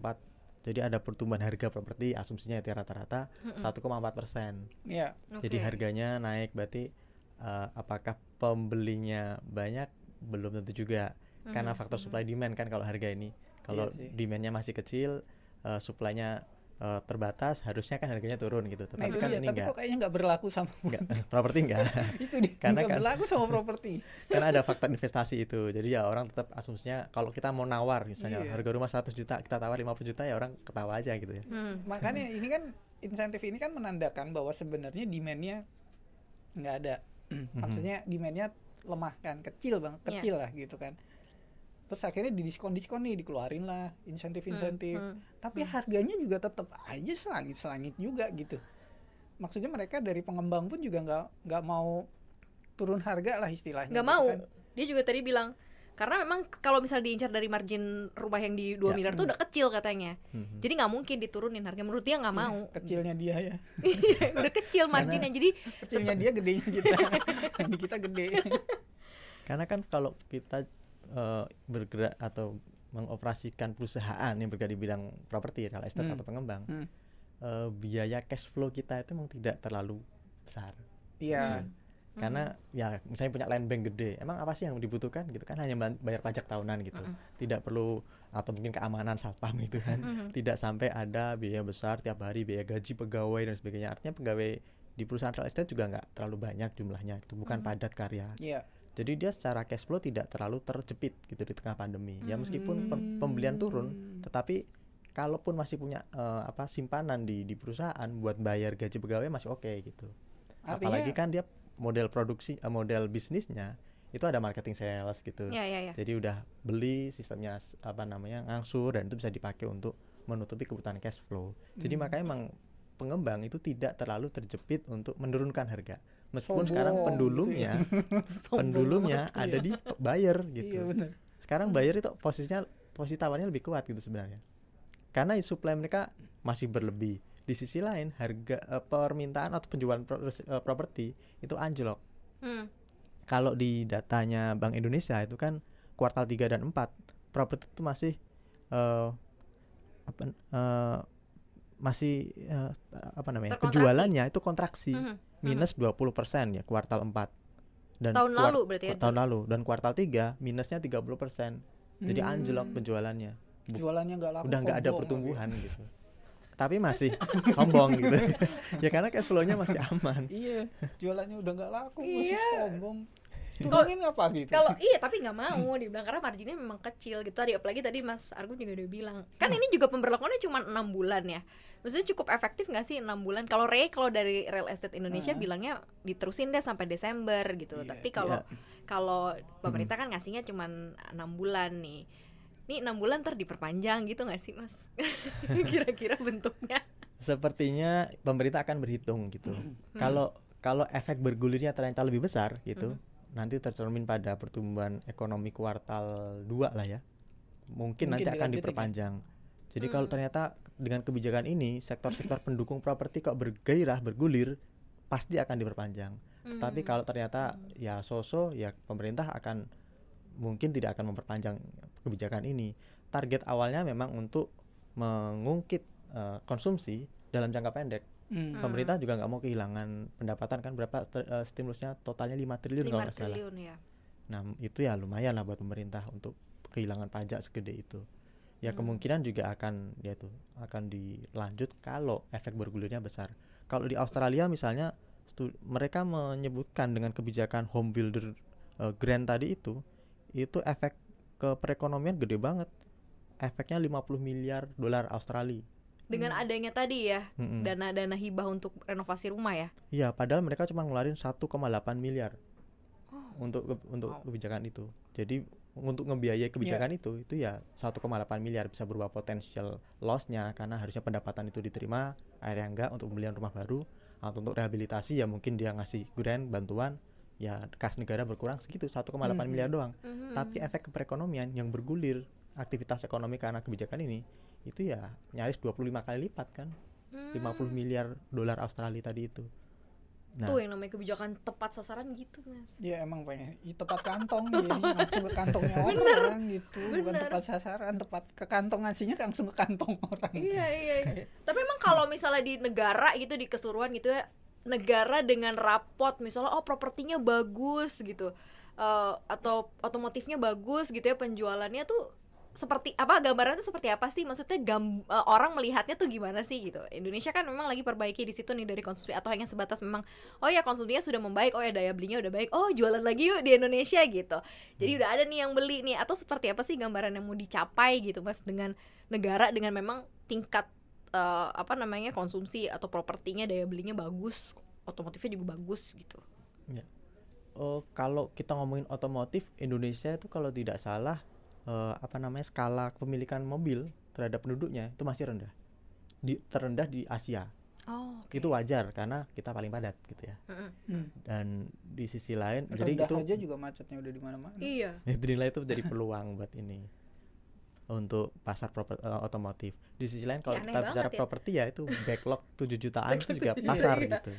Jadi ada pertumbuhan harga properti asumsinya itu ya rata-rata hmm. empat persen. Iya. Okay. Jadi harganya naik berarti uh, apakah pembelinya banyak belum tentu juga hmm. karena faktor hmm. supply demand kan kalau harga ini. Kalau iya demandnya masih kecil, uh, supply-nya uh, terbatas harusnya kan harganya turun gitu tetapi nah, kan iya, ini tapi enggak kok kayaknya nggak berlaku sama enggak, properti enggak itu di, karena kan, berlaku sama properti karena ada faktor investasi itu jadi ya orang tetap asumsinya kalau kita mau nawar misalnya iya. harga rumah 100 juta kita tawar 50 juta ya orang ketawa aja gitu ya hmm, makanya ini kan insentif ini kan menandakan bahwa sebenarnya demandnya nggak ada mm-hmm. maksudnya demandnya lemah kan kecil banget iya. kecil yeah. lah gitu kan terus akhirnya diskon diskon nih dikeluarin lah insentif insentif hmm, hmm, tapi hmm. harganya juga tetap aja selangit selangit juga gitu maksudnya mereka dari pengembang pun juga nggak nggak mau turun harga lah istilahnya nggak gitu mau kan. dia juga tadi bilang karena memang kalau misal diincar dari margin rumah yang di 2 ya. miliar tuh udah kecil katanya hmm, hmm. jadi nggak mungkin diturunin harga menurut dia nggak iya, mau kecilnya dia ya iya, udah kecil marginnya jadi kecilnya tetep... dia gedenya kita gitu. kita gede karena kan kalau kita uh, bergerak atau mengoperasikan perusahaan yang bergerak di bidang properti real estate hmm. atau pengembang hmm. uh, biaya cash flow kita itu memang tidak terlalu besar iya yeah. hmm. Karena ya misalnya punya land bank gede, emang apa sih yang dibutuhkan gitu kan hanya bayar pajak tahunan gitu. Hmm. Tidak perlu atau mungkin keamanan satpam gitu kan. -huh. Hmm. Tidak sampai ada biaya besar tiap hari, biaya gaji pegawai dan sebagainya. Artinya pegawai di perusahaan real estate juga nggak terlalu banyak jumlahnya itu bukan -huh. Hmm. padat karya. Yeah. Jadi dia secara cash flow tidak terlalu terjepit gitu di tengah pandemi. Ya meskipun pembelian turun, hmm. tetapi kalaupun masih punya uh, apa simpanan di di perusahaan buat bayar gaji pegawai masih oke okay, gitu. Artinya, Apalagi kan dia model produksi uh, model bisnisnya itu ada marketing sales gitu. Ya, ya, ya. Jadi udah beli sistemnya apa namanya ngangsur dan itu bisa dipakai untuk menutupi kebutuhan cash flow. Jadi hmm. makanya emang pengembang itu tidak terlalu terjepit untuk menurunkan harga meskipun Sombong, sekarang gitu ya. pendulumnya pendulumnya ya. ada iya. di buyer iya, gitu iya, sekarang hmm. buyer itu posisinya posisi tawarnya lebih kuat gitu sebenarnya karena supply mereka masih berlebih di sisi lain harga uh, permintaan atau penjualan pro, uh, properti itu anjlok hmm. kalau di datanya Bank Indonesia itu kan kuartal 3 dan 4 properti itu masih uh, apa uh, masih uh, apa namanya penjualannya itu kontraksi hmm minus hmm. dua puluh persen ya kuartal empat Dan tahun lalu berarti ya. Tahun lalu dan kuartal tiga minusnya tiga puluh persen Jadi hmm. anjlok penjualannya. Penjualannya nggak laku. Udah nggak ada pertumbuhan gitu. Tapi masih sombong gitu. ya karena cash flow-nya masih aman. Iya, jualannya udah nggak laku, masih iya. sombong turunin apa gitu kalau iya tapi nggak mau dibilang karena marginnya memang kecil gitu tadi apalagi tadi Mas Argun juga udah bilang kan hmm. ini juga pemberlakuannya cuma enam bulan ya maksudnya cukup efektif nggak sih enam bulan kalau Ray kalau dari real estate Indonesia hmm. bilangnya diterusin deh sampai Desember gitu yeah, tapi kalau yeah. kalau hmm. pemerintah kan ngasihnya cuma enam bulan nih ini enam bulan ntar diperpanjang gitu nggak sih mas kira-kira bentuknya sepertinya pemerintah akan berhitung gitu hmm. kalau hmm. kalau efek bergulirnya ternyata lebih besar gitu hmm nanti tercermin pada pertumbuhan ekonomi kuartal 2 lah ya. Mungkin, Mungkin nanti akan ya, diperpanjang. Ya. Jadi hmm. kalau ternyata dengan kebijakan ini sektor-sektor pendukung properti kok bergairah, bergulir, pasti akan diperpanjang. Hmm. Tapi kalau ternyata hmm. ya sosok ya pemerintah akan mungkin tidak akan memperpanjang kebijakan ini. Target awalnya memang untuk mengungkit uh, konsumsi dalam jangka pendek. Hmm. Pemerintah juga nggak mau kehilangan pendapatan kan berapa ter, uh, stimulusnya totalnya 5 triliun 5 kalau nggak salah. ya. Nah, itu ya lumayan lah buat pemerintah untuk kehilangan pajak segede itu. Ya hmm. kemungkinan juga akan ya tuh akan dilanjut kalau efek bergulirnya besar. Kalau di Australia misalnya mereka menyebutkan dengan kebijakan home builder uh, eh, grant tadi itu itu efek ke perekonomian gede banget. Efeknya 50 miliar dolar Australia dengan hmm. adanya tadi ya dana-dana hmm. hibah untuk renovasi rumah ya. Iya, padahal mereka cuma ngeluarin 1,8 miliar oh. untuk ke, untuk wow. kebijakan itu. Jadi untuk ngebiayai kebijakan yeah. itu itu ya 1,8 miliar bisa berubah potensial lossnya karena harusnya pendapatan itu diterima akhirnya enggak untuk pembelian rumah baru atau untuk rehabilitasi ya mungkin dia ngasih grant bantuan ya kas negara berkurang segitu 1,8 mm -hmm. miliar doang mm -hmm. tapi efek perekonomian yang bergulir aktivitas ekonomi karena kebijakan ini itu ya nyaris 25 kali lipat kan. Hmm. 50 miliar dolar Australia tadi itu. Nah, tuh yang namanya kebijakan tepat sasaran gitu mas ya emang pengen ya, tepat kantong ya langsung ke kantongnya orang bener, gitu bener. bukan tepat sasaran tepat ke kantong ngasihnya langsung ke kantong orang iya iya, iya. tapi emang kalau misalnya di negara gitu di keseluruhan gitu ya negara dengan rapot misalnya oh propertinya bagus gitu uh, atau otomotifnya bagus gitu ya penjualannya tuh seperti apa gambaran itu seperti apa sih maksudnya gam, uh, orang melihatnya tuh gimana sih gitu Indonesia kan memang lagi perbaiki di situ nih dari konsumsi atau hanya sebatas memang oh ya konsumsinya sudah membaik oh ya daya belinya udah baik oh jualan lagi yuk di Indonesia gitu jadi hmm. udah ada nih yang beli nih atau seperti apa sih gambaran yang mau dicapai gitu mas dengan negara dengan memang tingkat uh, apa namanya konsumsi atau propertinya daya belinya bagus otomotifnya juga bagus gitu ya. Uh, kalau kita ngomongin otomotif Indonesia itu kalau tidak salah uh, apa namanya skala kepemilikan mobil terhadap penduduknya itu masih rendah di terendah di Asia oh, okay. itu wajar karena kita paling padat gitu ya hmm. dan di sisi lain rendah jadi itu aja juga macetnya udah di mana-mana iya nilai itu jadi peluang buat ini untuk pasar proper, uh, otomotif di sisi lain kalau ya, kita bicara ya. properti ya itu backlog tujuh jutaan itu juga pasar iya. gitu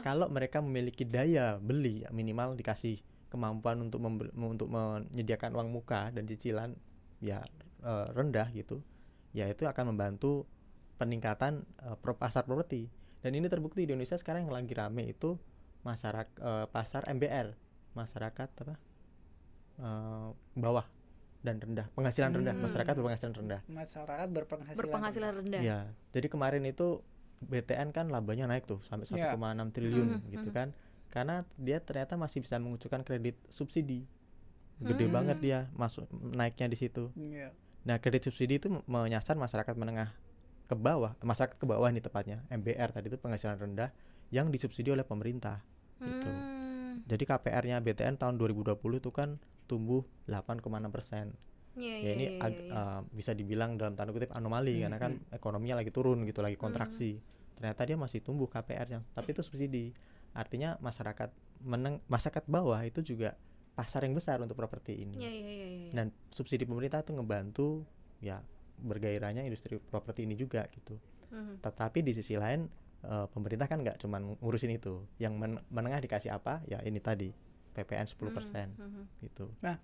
kalau mereka memiliki daya beli ya, minimal dikasih kemampuan untuk untuk menyediakan uang muka dan cicilan ya e, rendah gitu ya itu akan membantu peningkatan e, pasar properti dan ini terbukti di Indonesia sekarang yang lagi rame itu masyarakat e, eh, pasar MBR masyarakat apa e, bawah dan rendah penghasilan hmm. rendah masyarakat berpenghasilan rendah masyarakat berpenghasilan, berpenghasilan rendah. ya jadi kemarin itu BTN kan labanya naik tuh sampai 1,6 iya. yeah. triliun mm -hmm. gitu hmm. kan karena dia ternyata masih bisa mengucurkan kredit subsidi gede hmm. banget dia masuk naiknya di situ yeah. nah kredit subsidi itu menyasar masyarakat menengah ke bawah masyarakat ke bawah nih tepatnya MBR tadi itu penghasilan rendah yang disubsidi oleh pemerintah gitu. hmm. gitu jadi KPR-nya BTN tahun 2020 itu kan tumbuh 8,6 persen yeah, ya ini yeah, yeah, yeah. Uh, bisa dibilang dalam tanda kutip anomali hmm karena kan hmm. ekonominya lagi turun gitu lagi kontraksi hmm ternyata dia masih tumbuh KPR-nya tapi itu subsidi artinya masyarakat meneng masyarakat bawah itu juga pasar yang besar untuk properti ini ya, ya, ya, ya. dan subsidi pemerintah itu ngebantu ya bergairahnya industri properti ini juga gitu hmm. tetapi di sisi lain e, pemerintah kan nggak cuma ngurusin itu yang men menengah dikasih apa ya ini tadi PPN 10% persen hmm. gitu nah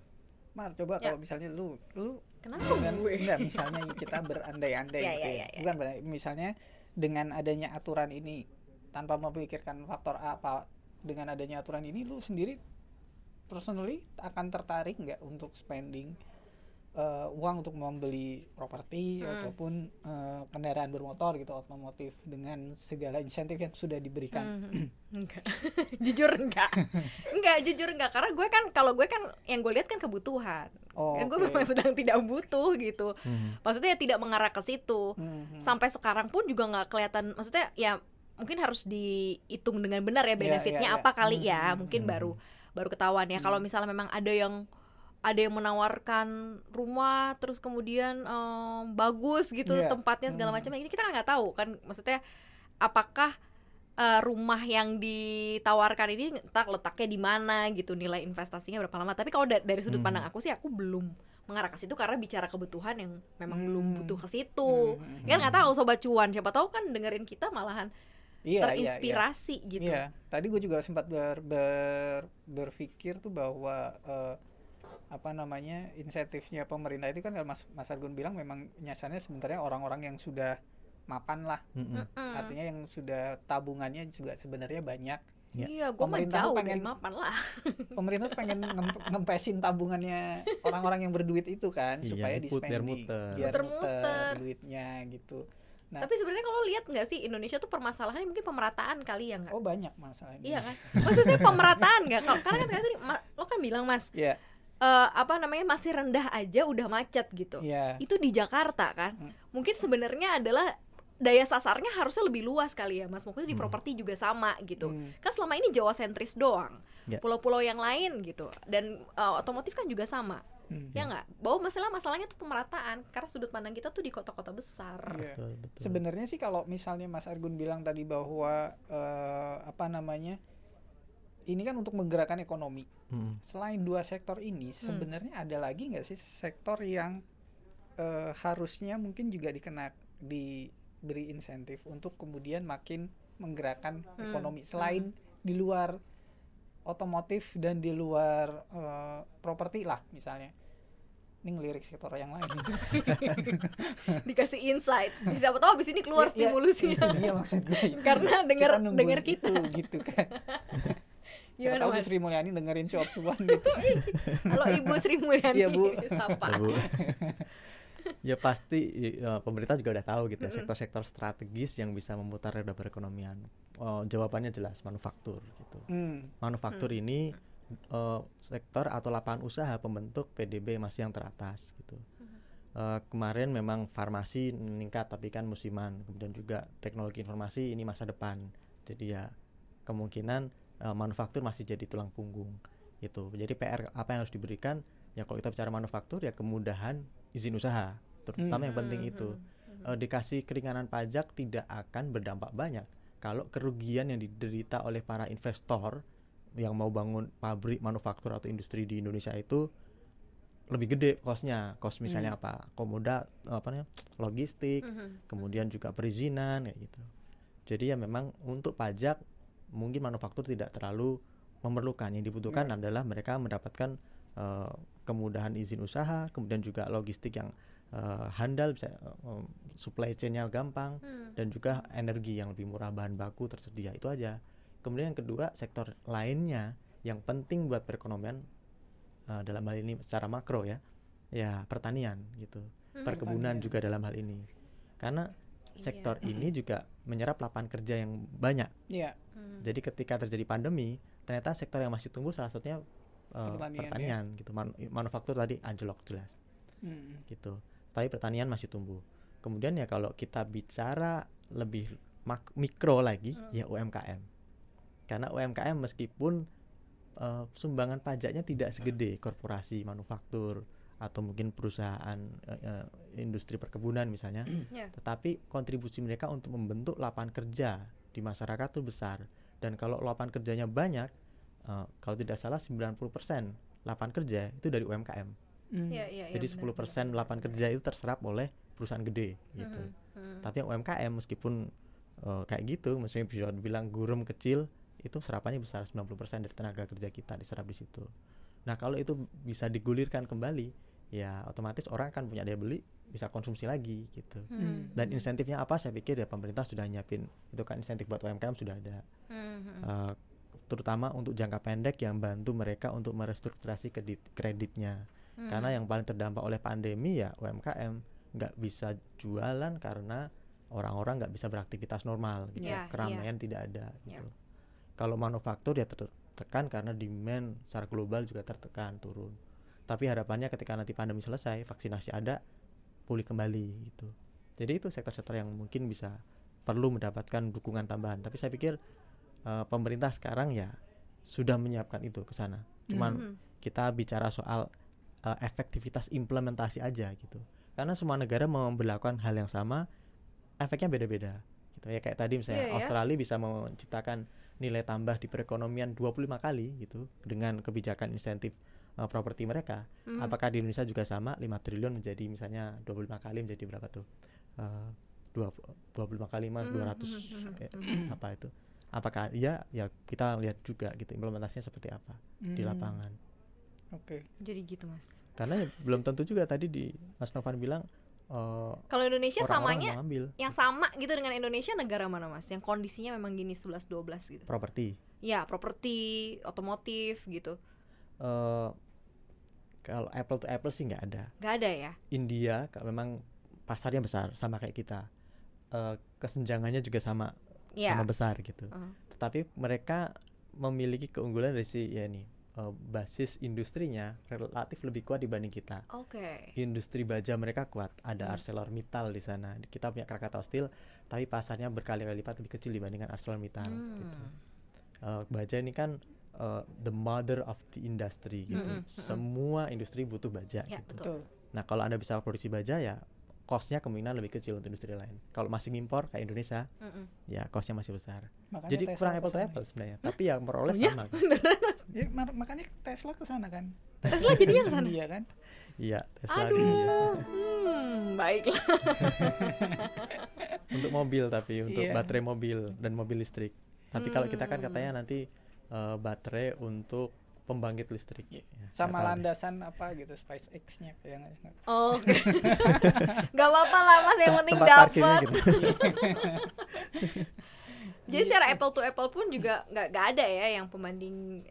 Mar, coba ya. kalau misalnya lu lu kenapa dengan, gue? Enggak, misalnya kita berandai-andai ya, gitu ya, ya. ya, ya. Bukan misalnya dengan adanya aturan ini tanpa memikirkan faktor apa dengan adanya aturan ini lu sendiri personally akan tertarik nggak untuk spending uh, uang untuk membeli properti hmm. ataupun uh, kendaraan bermotor gitu otomotif dengan segala insentif yang sudah diberikan? Hmm. Enggak, jujur enggak, enggak jujur enggak karena gue kan kalau gue kan yang gue lihat kan kebutuhan, oh, kan okay. gue memang sedang tidak butuh gitu, hmm. maksudnya ya tidak mengarah ke situ. Hmm, hmm. Sampai sekarang pun juga nggak kelihatan, maksudnya ya mungkin harus dihitung dengan benar ya iya, benefitnya yeah, yeah, yeah. apa kali ya hmm. mungkin hmm. baru baru ketahuan ya kalau hmm. misalnya memang ada yang ada yang menawarkan rumah terus kemudian um, bagus gitu yeah. tempatnya segala hmm. macam ini kita kan nggak tahu kan maksudnya apakah uh, rumah yang ditawarkan ini tak letaknya di mana gitu nilai investasinya berapa lama tapi kalau dari sudut hmm. pandang aku sih aku belum mengarah ke situ karena bicara kebutuhan yang memang hmm. belum butuh ke situ hmm. Ya kan nggak tahu sobat cuan siapa tahu kan dengerin kita malahan yeah, iya, iya. terinspirasi yeah, yeah. gitu. Iya. Tadi gue juga sempat ber, ber berpikir tuh bahwa uh, apa namanya insentifnya pemerintah itu kan kalau Mas Mas Argun bilang memang nyasarnya sebenarnya orang-orang yang sudah mapan lah. Mm -hmm. Artinya yang sudah tabungannya juga sebenarnya banyak. Ya. Iya, iya gue mah jauh pengen, mapan lah. Pemerintah tuh pengen nge ngempesin tabungannya orang-orang yang berduit itu kan, iya, supaya di spending, biar muter. muter duitnya gitu. Nah, tapi sebenarnya kalau lihat nggak sih Indonesia tuh permasalahannya mungkin pemerataan kali ya nggak? Oh banyak masalahnya Iya kan? Maksudnya pemerataan nggak? Karena kan tadi lo kan bilang mas, yeah. Iya. uh, apa namanya masih rendah aja udah macet gitu. Yeah. Itu di Jakarta kan? Hmm. Mungkin sebenarnya adalah daya sasarnya harusnya lebih luas kali ya mas mungkin di hmm. properti hmm. juga sama gitu hmm. kan selama ini Jawa sentris doang iya. pulau-pulau yeah. yang lain gitu dan uh, otomotif kan juga sama Ya hmm. Ya nggak? Bahwa masalah masalahnya itu pemerataan karena sudut pandang kita tuh di kota-kota besar. Yeah. Betul, betul. Sebenarnya sih kalau misalnya Mas Argun bilang tadi bahwa uh, apa namanya? Ini kan untuk menggerakkan ekonomi. Hmm. Selain dua sektor ini, hmm. sebenarnya ada lagi nggak sih sektor yang uh, harusnya mungkin juga dikenak diberi insentif untuk kemudian makin menggerakkan hmm. ekonomi selain hmm. di luar otomotif dan di luar uh, properti lah misalnya ini ngelirik sektor yang lain dikasih insight siapa tahu abis ini keluar ya, stimulusnya iya, iya karena dengar dengar kita, itu, gitu kan Siapa tahu Sri Mulyani dengerin si Opsuan gitu. Halo Ibu Sri Mulyani. Iya, Bu. Sapa. Iya, ya pasti ya, pemerintah juga udah tahu gitu ya sektor-sektor strategis yang bisa memutar roda perekonomian. Oh, jawabannya jelas manufaktur gitu. Hmm. Manufaktur hmm. ini uh, sektor atau lapangan usaha pembentuk PDB masih yang teratas gitu. Uh, kemarin memang farmasi meningkat tapi kan musiman. Kemudian juga teknologi informasi ini masa depan. Jadi ya kemungkinan uh, manufaktur masih jadi tulang punggung gitu. Jadi PR apa yang harus diberikan ya kalau kita bicara manufaktur ya kemudahan izin usaha terutama hmm. yang penting hmm. itu hmm. uh, dikasih keringanan pajak tidak akan berdampak banyak kalau kerugian yang diderita oleh para investor yang mau bangun pabrik manufaktur atau industri di Indonesia itu lebih gede kosnya kos misalnya hmm. apa komoda apa namanya logistik hmm. kemudian juga perizinan kayak gitu jadi ya memang untuk pajak mungkin manufaktur tidak terlalu memerlukan yang dibutuhkan hmm. adalah mereka mendapatkan uh, kemudahan izin usaha, kemudian juga logistik yang uh, handal, bisa uh, supply chainnya gampang, hmm. dan juga energi yang lebih murah bahan baku tersedia itu aja. Kemudian yang kedua sektor lainnya yang penting buat perekonomian uh, dalam hal ini secara makro ya, ya pertanian gitu, hmm, perkebunan pertanian. juga dalam hal ini, karena iya. sektor yeah. ini juga menyerap lapangan kerja yang banyak. Yeah. Hmm. Jadi ketika terjadi pandemi, ternyata sektor yang masih tumbuh salah satunya pertanian, eh, pertanian ya? gitu Man manufaktur tadi anjlok jelas hmm. gitu tapi pertanian masih tumbuh kemudian ya kalau kita bicara lebih mak mikro lagi hmm. ya UMKM karena UMKM meskipun uh, sumbangan pajaknya tidak segede korporasi manufaktur atau mungkin perusahaan uh, industri perkebunan misalnya, hmm. yeah. tetapi kontribusi mereka untuk membentuk lapangan kerja di masyarakat itu besar dan kalau lapangan kerjanya banyak, uh, kalau tidak salah 90% lapan kerja itu dari UMKM. Mm. Ya, ya, iya, Jadi sepuluh 10% delapan lapan kerja itu terserap oleh perusahaan gede hmm, gitu. Mm -hmm. Tapi yang UMKM meskipun uh, kayak gitu, maksudnya bisa bilang gurum kecil itu serapannya besar 90% dari tenaga kerja kita diserap di situ. Nah, kalau itu bisa digulirkan kembali, ya otomatis orang akan punya daya beli, bisa konsumsi lagi gitu. Hmm. Dan insentifnya apa? Saya pikir ya pemerintah sudah nyiapin itu kan insentif buat UMKM sudah ada. Hmm. Uh, terutama untuk jangka pendek yang bantu mereka untuk merestrukturasi kredit kreditnya hmm. karena yang paling terdampak oleh pandemi ya UMKM nggak bisa jualan karena orang-orang nggak bisa beraktivitas normal gitu yeah, keramaian yeah. tidak ada ya. gitu yeah. kalau manufaktur ya tertekan karena demand secara global juga tertekan turun tapi harapannya ketika nanti pandemi selesai vaksinasi ada pulih kembali gitu jadi itu sektor-sektor yang mungkin bisa perlu mendapatkan dukungan tambahan tapi saya pikir uh, pemerintah sekarang ya sudah menyiapkan itu ke sana. Cuman mm -hmm. kita bicara soal uh, efektivitas implementasi aja gitu. Karena semua negara memperlakukan hal yang sama, efeknya beda-beda. Gitu ya kayak tadi misalnya yeah, iya. Australia bisa menciptakan nilai tambah di perekonomian 25 kali gitu dengan kebijakan insentif uh, properti mereka. Mm. Apakah di Indonesia juga sama 5 triliun menjadi misalnya 25 kali menjadi berapa tuh? Uh, 20, 25 kali mas 200 mm. eh, apa itu apakah ya ya kita lihat juga gitu implementasinya seperti apa hmm. di lapangan oke okay. jadi gitu mas karena ya belum tentu juga tadi di mas Novan bilang uh, kalau Indonesia samanya yang sama gitu dengan Indonesia negara mana mas yang kondisinya memang gini 11 12 gitu properti ya properti otomotif gitu uh, kalau Apple to Apple sih nggak ada nggak ada ya India memang pasarnya besar sama kayak kita uh, kesenjangannya juga sama yeah. sama besar gitu. Uh. Tetapi mereka memiliki keunggulan dari si ya ini uh, basis industrinya relatif lebih kuat dibanding kita. Oke. Okay. Industri baja mereka kuat. Ada hmm. ArcelorMittal di sana. Kita punya Krakatau Steel, tapi pasarnya berkali-kali lipat lebih kecil dibandingkan ArcelorMittal. Hmm. Gitu. Uh, baja ini kan uh, the mother of the industry gitu. Hmm, hmm, hmm. Semua industri butuh baja. Ya, gitu. Betul. Nah kalau anda bisa produksi baja ya kosnya kemungkinan lebih kecil untuk industri lain. Kalau masih impor kayak Indonesia, mm -mm. ya kosnya masih besar. Makanya Jadi Tesla kurang apple to apple sebenarnya. Tapi ya meroleh sama. Kan. Iya, makanya Tesla ke sana kan. Tesla jadinya ke sana. Iya kan? Iya, Tesla Aduh. Dunia. Hmm, baiklah. untuk mobil tapi untuk yeah. baterai mobil dan mobil listrik. Tapi hmm. kalau kita kan hmm. katanya nanti uh, baterai untuk pembangkit listrik. Ya, Sama landasan deh. apa gitu SpaceX-nya kayak ya Oh. Okay. apa-apa lah Mas, yang penting dapat. Gitu. Jadi secara apple to apple pun juga nggak nggak ada ya yang pembanding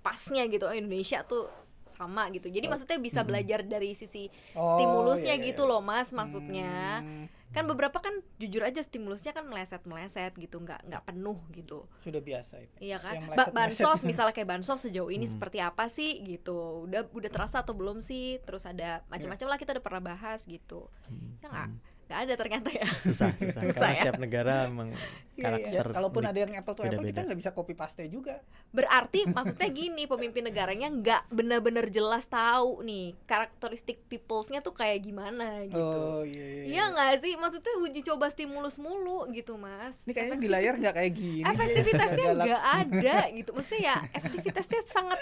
pasnya gitu oh, Indonesia tuh sama gitu jadi oh. maksudnya bisa belajar dari sisi oh, stimulusnya iya, iya. gitu iya. loh mas maksudnya hmm. kan beberapa kan jujur aja stimulusnya kan meleset meleset gitu nggak nggak penuh gitu sudah biasa itu iya kan ba bansos misalnya kayak bansos sejauh ini hmm. seperti apa sih gitu udah udah terasa atau belum sih terus ada iya. macam-macam lah kita udah pernah bahas gitu hmm. ya nggak hmm nggak ada ternyata ya susah susah, susah karena ya? setiap negara memang karakter iya, iya. kalaupun ada yang apple to beda -beda. apple kita nggak bisa copy paste juga berarti maksudnya gini pemimpin negaranya nggak benar-benar jelas tahu nih karakteristik peoplesnya tuh kayak gimana gitu oh, iya, iya, iya. iya nggak sih maksudnya uji coba stimulus mulu gitu mas ini kayaknya di layar nggak kayak gini efektivitasnya nggak ada gitu maksudnya ya efektivitasnya sangat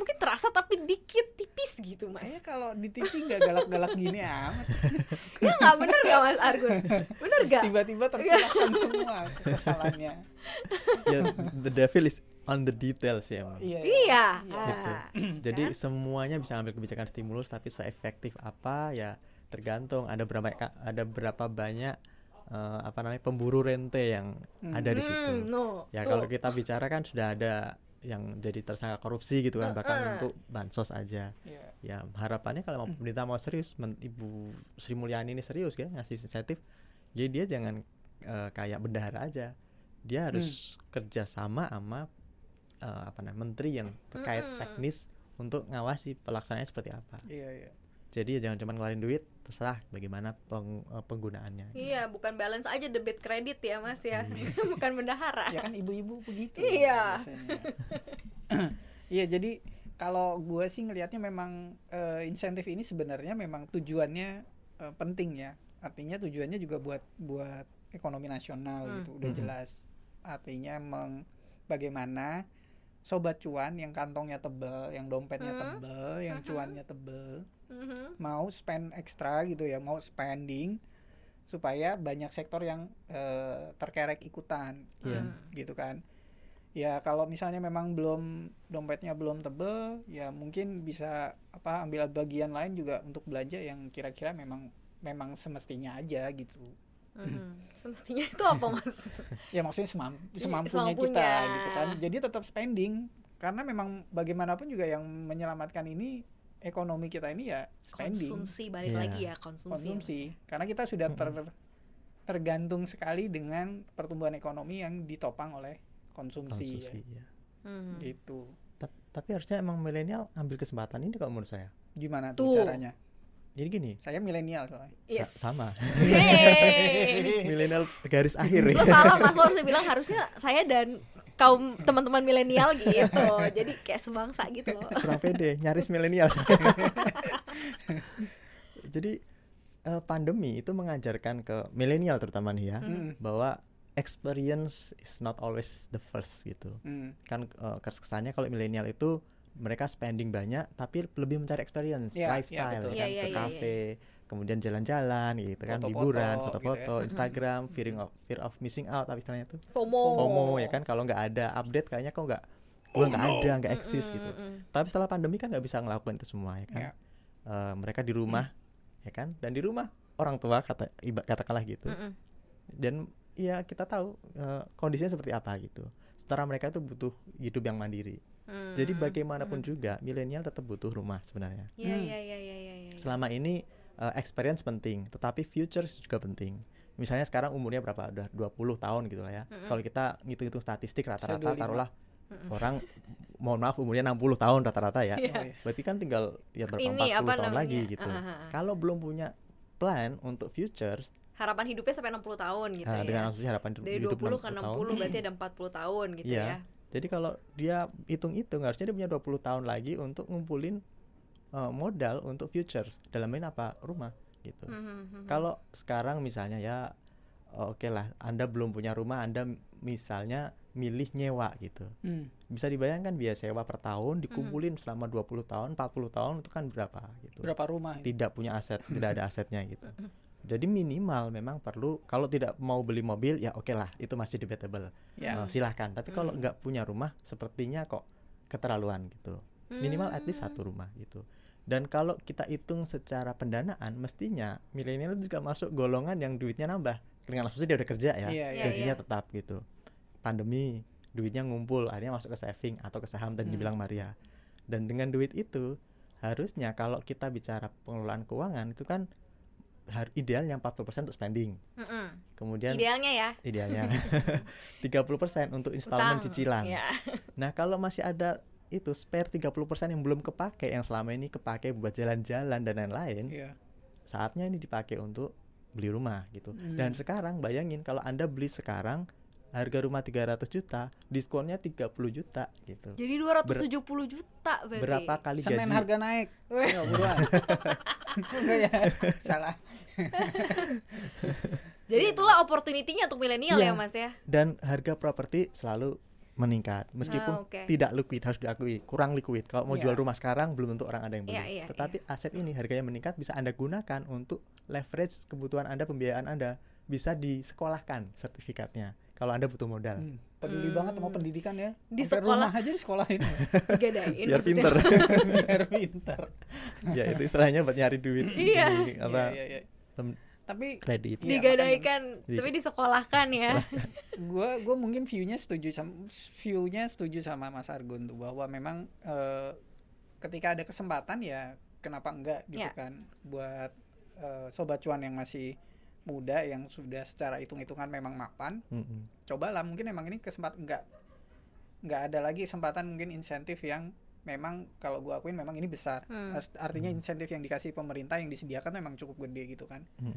mungkin terasa tapi dikit tipis gitu mas kayaknya kalau di TV nggak galak-galak gini amat ya nggak bener nggak mas Argun bener nggak tiba-tiba tercelakkan semua kesalahannya ya yeah, the devil is on the details ya mas iya, iya. iya. Ah, gitu. jadi kan? semuanya bisa ambil kebijakan stimulus tapi seefektif apa ya tergantung ada berapa ada berapa banyak uh, apa namanya pemburu rente yang hmm. ada di situ. Mm, no. Ya kalau kita bicara kan sudah ada yang jadi tersangka korupsi gitu kan ah, bahkan uh, uh. untuk bansos aja yeah. ya harapannya kalau hmm. pemerintah mau serius men, ibu Sri Mulyani ini serius kan ngasih insentif jadi dia jangan uh, kayak bendahara aja dia harus hmm. kerjasama sama uh, apa namanya menteri yang terkait hmm. teknis untuk ngawasi pelaksanaannya seperti apa iya yeah, iya yeah jadi ya jangan cuma ngeluarin duit terserah bagaimana peng, e, penggunaannya iya gitu. bukan balance aja debit kredit ya mas ya iya. bukan bendahara ya kan ibu-ibu begitu iya iya jadi kalau gue sih ngelihatnya memang uh, insentif ini sebenarnya memang tujuannya uh, penting ya artinya tujuannya juga buat buat ekonomi nasional hmm. gitu udah hmm. jelas artinya meng bagaimana sobat cuan yang kantongnya tebel yang dompetnya hmm. tebel yang hmm. cuannya tebel hmm mau spend ekstra gitu ya mau spending supaya banyak sektor yang uh, terkerek ikutan yeah. Mm. gitu kan ya kalau misalnya memang belum dompetnya belum tebel ya mungkin bisa apa ambil bagian lain juga untuk belanja yang kira-kira memang memang semestinya aja gitu Hmm, semestinya itu apa mas? ya maksudnya semam, semampunya, semampunya kita gitu kan. Jadi tetap spending karena memang bagaimanapun juga yang menyelamatkan ini ekonomi kita ini ya spending. Konsumsi balik yeah. lagi iya. ya konsumsi. Konsumsi karena kita sudah ter tergantung sekali dengan pertumbuhan ekonomi yang ditopang oleh konsumsi. Ya. Konsumsi ya. ya. Hmm. Gitu. Tapi, tapi harusnya emang milenial ambil kesempatan ini kalau menurut saya. Gimana tuh, tuh. caranya? Jadi gini. Saya milenial soalnya. Yes. Sa sama. milenial garis akhir. Lo salah Mas lo harusnya bilang harusnya saya dan kaum teman-teman milenial gitu jadi kayak sebangsa gitu loh kurang pede nyaris milenial jadi uh, pandemi itu mengajarkan ke milenial terutama nih ya hmm. bahwa experience is not always the first gitu hmm. kan uh, kesannya kalau milenial itu mereka spending banyak tapi lebih mencari experience yeah, ya, lifestyle yeah, kan yeah, yeah, ke kafe ya, ya, yeah, yeah kemudian jalan-jalan gitu kan foto kan liburan foto-foto gitu ya. Hmm. Instagram fearing of fear of missing out tapi istilahnya tuh FOMO FOMO ya kan kalau nggak ada update kayaknya kok nggak oh, gue nggak oh, no. ada nggak eksis mm -mm, gitu tapi setelah pandemi kan nggak bisa ngelakuin itu semua ya kan yeah. Ya. uh, mereka di rumah mm. ya kan dan di rumah orang tua kata iba katakanlah gitu mm dan ya kita tahu uh, kondisinya seperti apa gitu setelah mereka tuh butuh hidup yang mandiri mm. jadi bagaimanapun mm. juga milenial tetap butuh rumah sebenarnya yeah, mm. yeah, yeah, yeah, yeah, iya. selama ini uh, experience penting, tetapi futures juga penting. Misalnya sekarang umurnya berapa? Udah 20 tahun gitu lah ya. Mm -hmm. Kalau kita ngitung-ngitung statistik rata-rata taruhlah orang mohon maaf umurnya 60 tahun rata-rata ya. Yeah. Oh, iya. Berarti kan tinggal ya berapa Ini, 40 apa tahun namanya? lagi gitu. Uh -huh. Kalau belum punya plan untuk futures harapan hidupnya sampai 60 tahun gitu nah, ya. Dengan harapan Dari hidup 20 ke 60 tahun. berarti ada 40 tahun gitu yeah. ya. Jadi kalau dia hitung-hitung harusnya dia punya 20 tahun lagi untuk ngumpulin uh, modal untuk futures dalam ini apa rumah gitu. Mm-hmm. Kalau sekarang misalnya ya eh, oke okay lah Anda belum punya rumah Anda misalnya milih nyewa gitu. Mm. Bisa dibayangkan biaya sewa per tahun dikumpulin mm. selama 20 tahun, 40 tahun itu kan berapa gitu. Berapa rumah? Ya? Tidak punya aset, tidak ada asetnya gitu. Jadi minimal memang perlu kalau tidak mau beli mobil ya oke okay lah itu masih debatable yeah. Ya. uh, silahkan. Tapi kalau mm. nggak punya rumah sepertinya kok keterlaluan gitu. Minimal at least satu rumah gitu. Dan kalau kita hitung secara pendanaan, mestinya milenial juga masuk golongan yang duitnya nambah. Dengan langsung dia udah kerja ya, yeah, yeah, gajinya yeah. Iya. tetap gitu. Pandemi, duitnya ngumpul, akhirnya masuk ke saving atau ke saham tadi hmm. dibilang Maria. Dan dengan duit itu, harusnya kalau kita bicara pengelolaan keuangan itu kan har idealnya 40% untuk spending. Mm -hmm. Kemudian idealnya ya. Idealnya. 30% untuk installment Utang, cicilan. Yeah. Nah, kalau masih ada itu spare 30% yang belum kepake yang selama ini kepake buat jalan-jalan dan lain-lain yeah. saatnya ini dipakai untuk beli rumah gitu mm. dan sekarang bayangin kalau anda beli sekarang harga rumah 300 juta diskonnya 30 juta gitu jadi 270 Ber juta berarti berapa kali Semen gaji harga naik ya, ya, salah jadi itulah opportunity-nya untuk milenial ya. ya mas ya dan harga properti selalu meningkat meskipun oh, ah, okay. tidak liquid harus diakui kurang liquid kalau mau yeah. jual rumah sekarang belum tentu orang ada yang beli yeah, yeah, tetapi yeah. aset ini harganya meningkat bisa anda gunakan untuk leverage kebutuhan anda pembiayaan anda bisa disekolahkan sertifikatnya kalau anda butuh modal hmm, peduli hmm. banget sama hmm. pendidikan ya di Sampai sekolah rumah aja di sekolah ini biar pinter biar pinter ya itu istilahnya buat nyari duit iya. apa yeah, yeah, yeah tapi kredit iya, digadaikan ya, tapi disekolahkan ya gue gue mungkin viewnya setuju sama viewnya setuju sama Mas Argun tuh bahwa memang e, ketika ada kesempatan ya kenapa enggak gitu ya. kan buat e, sobat cuan yang masih muda yang sudah secara hitung-hitungan memang mapan mm -hmm. cobalah mungkin emang ini kesempatan enggak nggak ada lagi kesempatan mungkin insentif yang memang kalau gue akuin memang ini besar hmm. artinya insentif yang dikasih pemerintah yang disediakan memang cukup gede gitu kan hmm.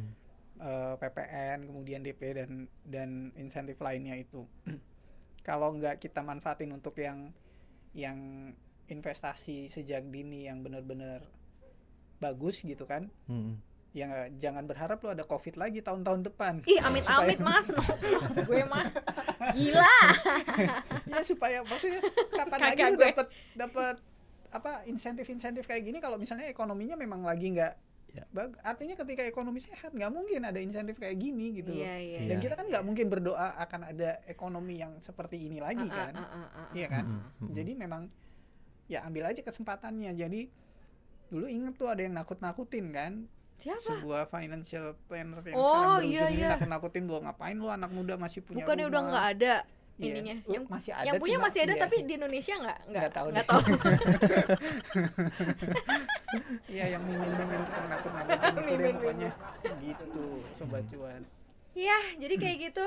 e, eh, PPN kemudian DP dan dan insentif lainnya itu kalau nggak kita manfaatin untuk yang yang investasi sejak dini yang benar-benar bagus gitu kan hmm ya jangan berharap lo ada covid lagi tahun-tahun depan ih amit-amit amit mas no, gue mah gila ya supaya maksudnya kapan lagi lo dapat dapat apa insentif-insentif kayak gini kalau misalnya ekonominya memang lagi nggak Ya. Artinya ketika ekonomi sehat nggak mungkin ada insentif kayak gini gitu loh. ya. Dan iya. kita kan nggak mungkin berdoa akan ada ekonomi yang seperti ini lagi uh, kan, uh, uh, uh, iya kan? Uh, uh, Jadi memang ya ambil aja kesempatannya. Jadi dulu inget tuh ada yang nakut-nakutin kan, Siapa? sebuah financial planner yang oh, sekarang iya, iya. nakut-nakutin bahwa ngapain lu anak muda masih punya bukannya rumah. udah nggak ada iya. ininya yeah. yang masih ada yang punya masih ada iya. tapi di Indonesia nggak nggak tahu nggak tahu Iya yang mimin mimin tukang nakut nakutin gitu deh pokoknya gitu sobat cuan Iya jadi kayak gitu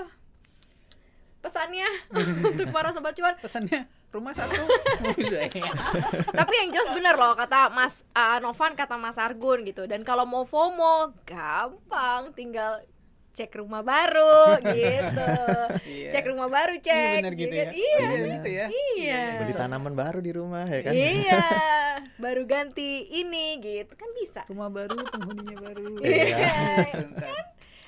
pesannya untuk para sobat cuan pesannya rumah satu gitu ya. tapi yang jelas bener loh kata Mas uh, Novan kata Mas Argun gitu dan kalau mau FOMO gampang tinggal cek rumah baru gitu yeah. cek rumah baru iya, cek gitu ya. gitu. iya, gitu, gitu ya. iya oh, iya gitu ya iya beli tanaman baru di rumah ya kan iya baru ganti ini gitu kan bisa rumah baru penghuninya baru iya kan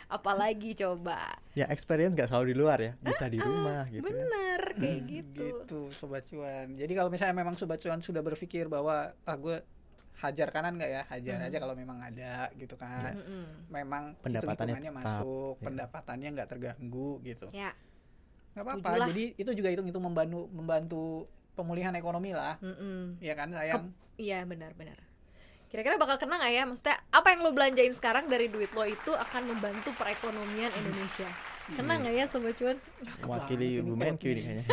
apalagi coba ya experience nggak selalu di luar ya bisa ah, di ah, rumah ah, gitu ya. bener ya. kayak hmm, gitu gitu sobat cuan jadi kalau misalnya memang sobat cuan sudah berpikir bahwa ah gue hajar kanan nggak ya hajar hmm. aja kalau memang ada gitu kan ya. hmm. memang pendapatannya tetap, masuk ya. pendapatannya nggak terganggu gitu ya nggak apa-apa jadi itu juga hitung itu membantu membantu pemulihan ekonomi lah mm -mm. ya kan sayang iya benar-benar Kira-kira bakal kena nggak ya? Maksudnya apa yang lo belanjain sekarang dari duit lo itu akan membantu perekonomian hmm. Indonesia? Hmm. Kena nggak ya sobat cuan? Mewakili ibu Menkyu ini kayaknya.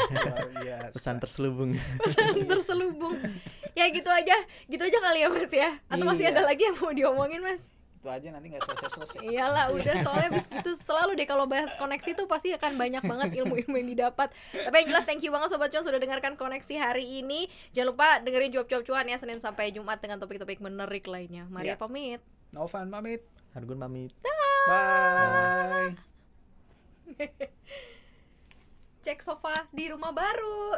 Pesan terselubung. Pesan terselubung. ya gitu aja, gitu aja kali ya Mas ya. Atau masih iya. ada lagi yang mau diomongin Mas? itu aja nanti nggak selesai-selesai. Iyalah, udah soalnya bis gitu selalu deh kalau bahas koneksi tuh pasti akan banyak banget ilmu-ilmu yang didapat. Tapi yang jelas thank you banget sobat cuan sudah dengarkan koneksi hari ini. Jangan lupa dengerin jawab-jawab cuan ya Senin sampai Jumat dengan topik-topik menarik lainnya. Maria iya. yeah. pamit. Novan pamit. Hargun pamit. -da. Bye. Cek sofa di rumah baru.